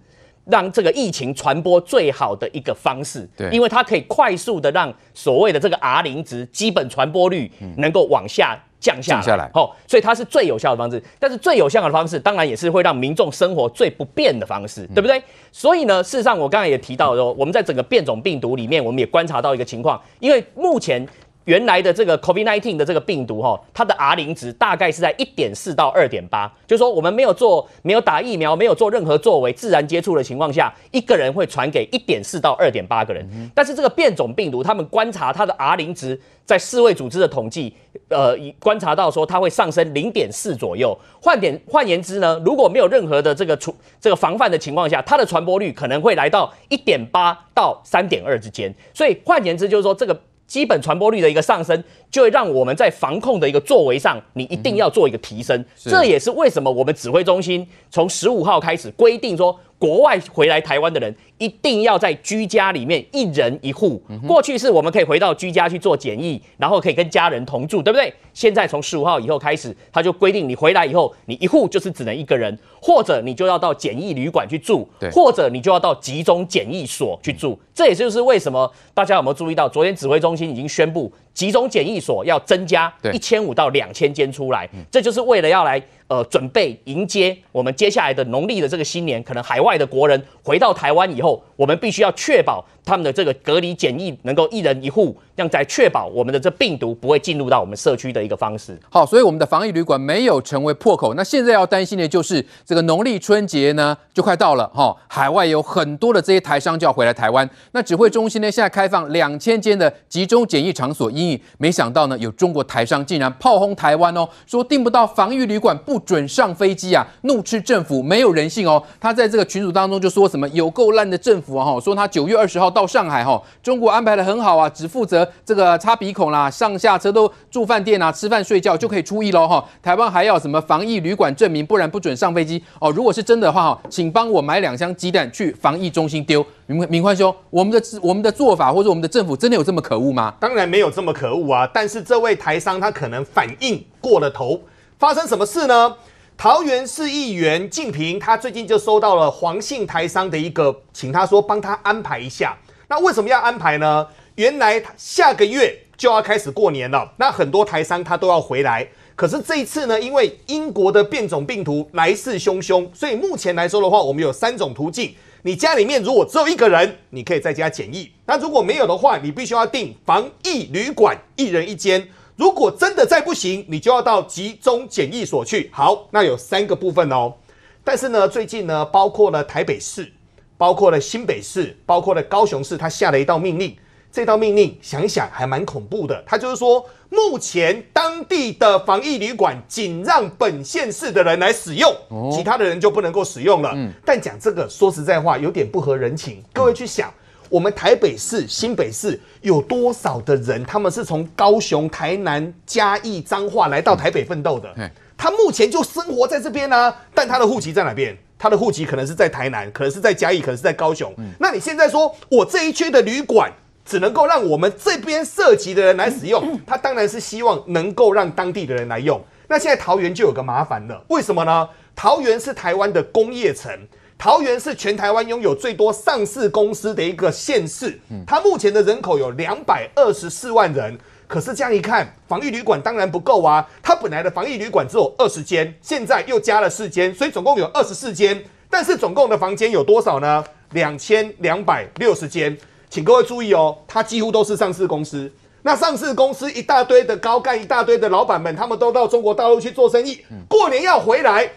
让这个疫情传播最好的一个方式，对，因为它可以快速的让所谓的这个 R 零值基本传播率能够往下降下下来，好，所以它是最有效的方式。但是最有效的方式，当然也是会让民众生活最不便的方式，对不对？所以呢，事实上我刚才也提到说，我们在整个变种病毒里面，我们也观察到一个情况，因为目前。原来的这个 COVID nineteen 的这个病毒哈，它的 R 零值大概是在一点四到二点八，就说我们没有做、没有打疫苗、没有做任何作为自然接触的情况下，一个人会传给一点四到二点八个人。但是这个变种病毒，他们观察它的 R 零值，在世卫组织的统计，呃，观察到说它会上升零点四左右。换点换言之呢，如果没有任何的这个传这个防范的情况下，它的传播率可能会来到一点八到三点二之间。所以换言之就是说这个。基本传播率的一个上升，就会让我们在防控的一个作为上，你一定要做一个提升。这也是为什么我们指挥中心从十五号开始规定说，国外回来台湾的人。一定要在居家里面一人一户。过去是我们可以回到居家去做检疫，然后可以跟家人同住，对不对？现在从十五号以后开始，他就规定你回来以后，你一户就是只能一个人，或者你就要到检疫旅馆去住，或者你就要到集中检疫所去住。这也就是为什么大家有没有注意到，昨天指挥中心已经宣布集中检疫所要增加一千五到两千间出来，这就是为了要来。呃，准备迎接我们接下来的农历的这个新年，可能海外的国人回到台湾以后，我们必须要确保。他们的这个隔离检疫能够一人一户，这样在确保我们的这病毒不会进入到我们社区的一个方式。好，所以我们的防疫旅馆没有成为破口。那现在要担心的就是这个农历春节呢就快到了哈，海外有很多的这些台商就要回来台湾。那指挥中心呢现在开放两千间的集中检疫场所，阴影。没想到呢有中国台商竟然炮轰台湾哦，说订不到防疫旅馆不准上飞机啊，怒斥政府没有人性哦。他在这个群组当中就说什么有够烂的政府啊，说他九月二十号。到上海哈，中国安排的很好啊，只负责这个擦鼻孔啦，上下车都住饭店啊，吃饭睡觉就可以出狱喽哈。台湾还要什么防疫旅馆证明，不然不准上飞机哦。如果是真的话哈，请帮我买两箱鸡蛋去防疫中心丢。明明宽兄，我们的我们的做法或者我们的政府真的有这么可恶吗？当然没有这么可恶啊，但是这位台商他可能反应过了头。发生什么事呢？桃园市议员静平他最近就收到了黄姓台商的一个请他说帮他安排一下。那为什么要安排呢？原来下个月就要开始过年了，那很多台商他都要回来。可是这一次呢，因为英国的变种病毒来势汹汹，所以目前来说的话，我们有三种途径。你家里面如果只有一个人，你可以在家检疫；那如果没有的话，你必须要订防疫旅馆，一人一间。如果真的再不行，你就要到集中检疫所去。好，那有三个部分哦。但是呢，最近呢，包括了台北市。包括了新北市，包括了高雄市，他下了一道命令。这道命令想一想还蛮恐怖的。他就是说，目前当地的防疫旅馆仅让本县市的人来使用，其他的人就不能够使用了。但讲这个，说实在话，有点不合人情。各位去想，我们台北市、新北市有多少的人，他们是从高雄、台南、嘉义、彰化来到台北奋斗的？他目前就生活在这边呢，但他的户籍在哪边？他的户籍可能是在台南，可能是在嘉义，可能是在高雄。那你现在说我这一区的旅馆只能够让我们这边涉及的人来使用，他当然是希望能够让当地的人来用。那现在桃园就有个麻烦了，为什么呢？桃园是台湾的工业城，桃园是全台湾拥有最多上市公司的一个县市，它目前的人口有两百二十四万人。可是这样一看，防疫旅馆当然不够啊！它本来的防疫旅馆只有二十间，现在又加了四间，所以总共有二十四间。但是总共的房间有多少呢？两千两百六十间。请各位注意哦，它几乎都是上市公司。那上市公司一大堆的高干，一大堆的老板们，他们都到中国大陆去做生意，过年要回来。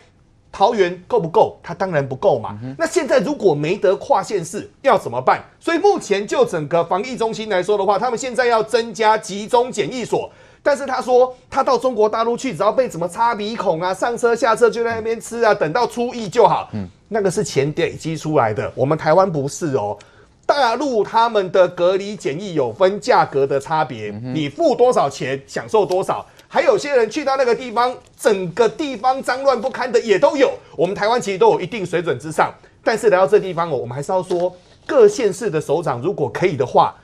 桃园够不够？它当然不够嘛。那现在如果没得跨县市，要怎么办？所以目前就整个防疫中心来说的话，他们现在要增加集中检疫所。但是他说，他到中国大陆去，只要被怎么擦鼻孔啊，上车下车就在那边吃啊，等到出疫就好。嗯，那个是钱累积出来的。我们台湾不是哦，大陆他们的隔离检疫有分价格的差别，你付多少钱，享受多少。还有些人去到那个地方，整个地方脏乱不堪的也都有。我们台湾其实都有一定水准之上，但是来到这地方哦，我们还是要说各县市的首长，如果可以的话。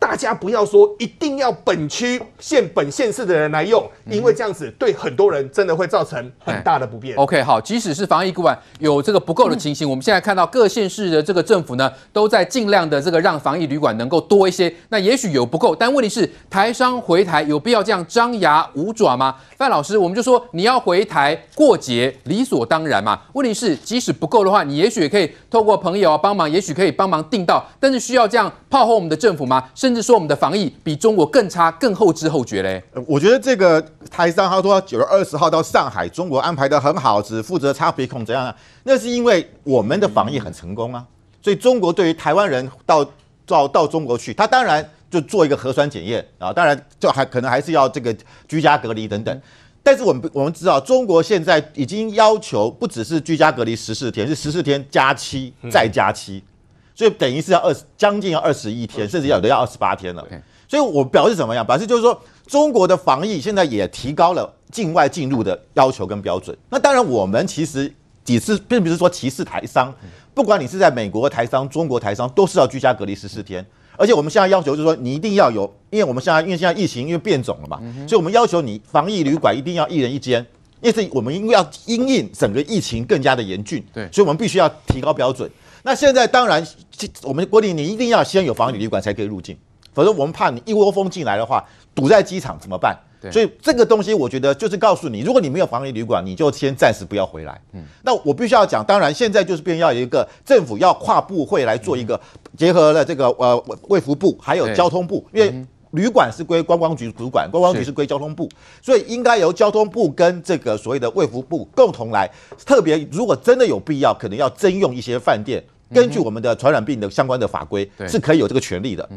大家不要说一定要本区县本县市的人来用，因为这样子对很多人真的会造成很大的不便。OK，好，即使是防疫馆有这个不够的情形，我们现在看到各县市的这个政府呢，都在尽量的这个让防疫旅馆能够多一些。那也许有不够，但问题是台商回台有必要这样张牙舞爪吗？范老师，我们就说你要回台过节，理所当然嘛。问题是，即使不够的话，你也许也可以透过朋友啊帮忙，也许可以帮忙订到，但是需要这样炮轰我们的政府吗？甚甚至说我们的防疫比中国更差、更后知后觉嘞。我觉得这个台商他说九月二十号到上海，中国安排的很好，只负责差鼻控怎样啊？那是因为我们的防疫很成功啊。所以中国对于台湾人到到到中国去，他当然就做一个核酸检验啊，当然就还可能还是要这个居家隔离等等。但是我们我们知道，中国现在已经要求不只是居家隔离十四天，是十四天加七再加七。所以等于是要二十，将近要二十一天，甚至有的要二十八天了。所以我表示怎么样？表示就是说，中国的防疫现在也提高了境外进入的要求跟标准。那当然，我们其实几次并不是说歧视台商。不管你是在美国台商、中国台商，都是要居家隔离十四天。而且我们现在要求就是说，你一定要有，因为我们现在因为现在疫情因为变种了嘛，所以我们要求你防疫旅馆一定要一人一间，因为是我们要因应整个疫情更加的严峻。对，所以我们必须要提高标准。那现在当然，我们规定你一定要先有防疫旅馆才可以入境，否则我们怕你一窝蜂进来的话，堵在机场怎么办？所以这个东西我觉得就是告诉你，如果你没有防疫旅馆，你就先暂时不要回来。嗯，那我必须要讲，当然现在就是必要有一个政府要跨部会来做一个结合了这个呃卫福部还有交通部，因为。旅馆是归观光局主管，观光局是归交通部，所以应该由交通部跟这个所谓的卫福部共同来。特别，如果真的有必要，可能要征用一些饭店，根据我们的传染病的相关的法规，是可以有这个权利的。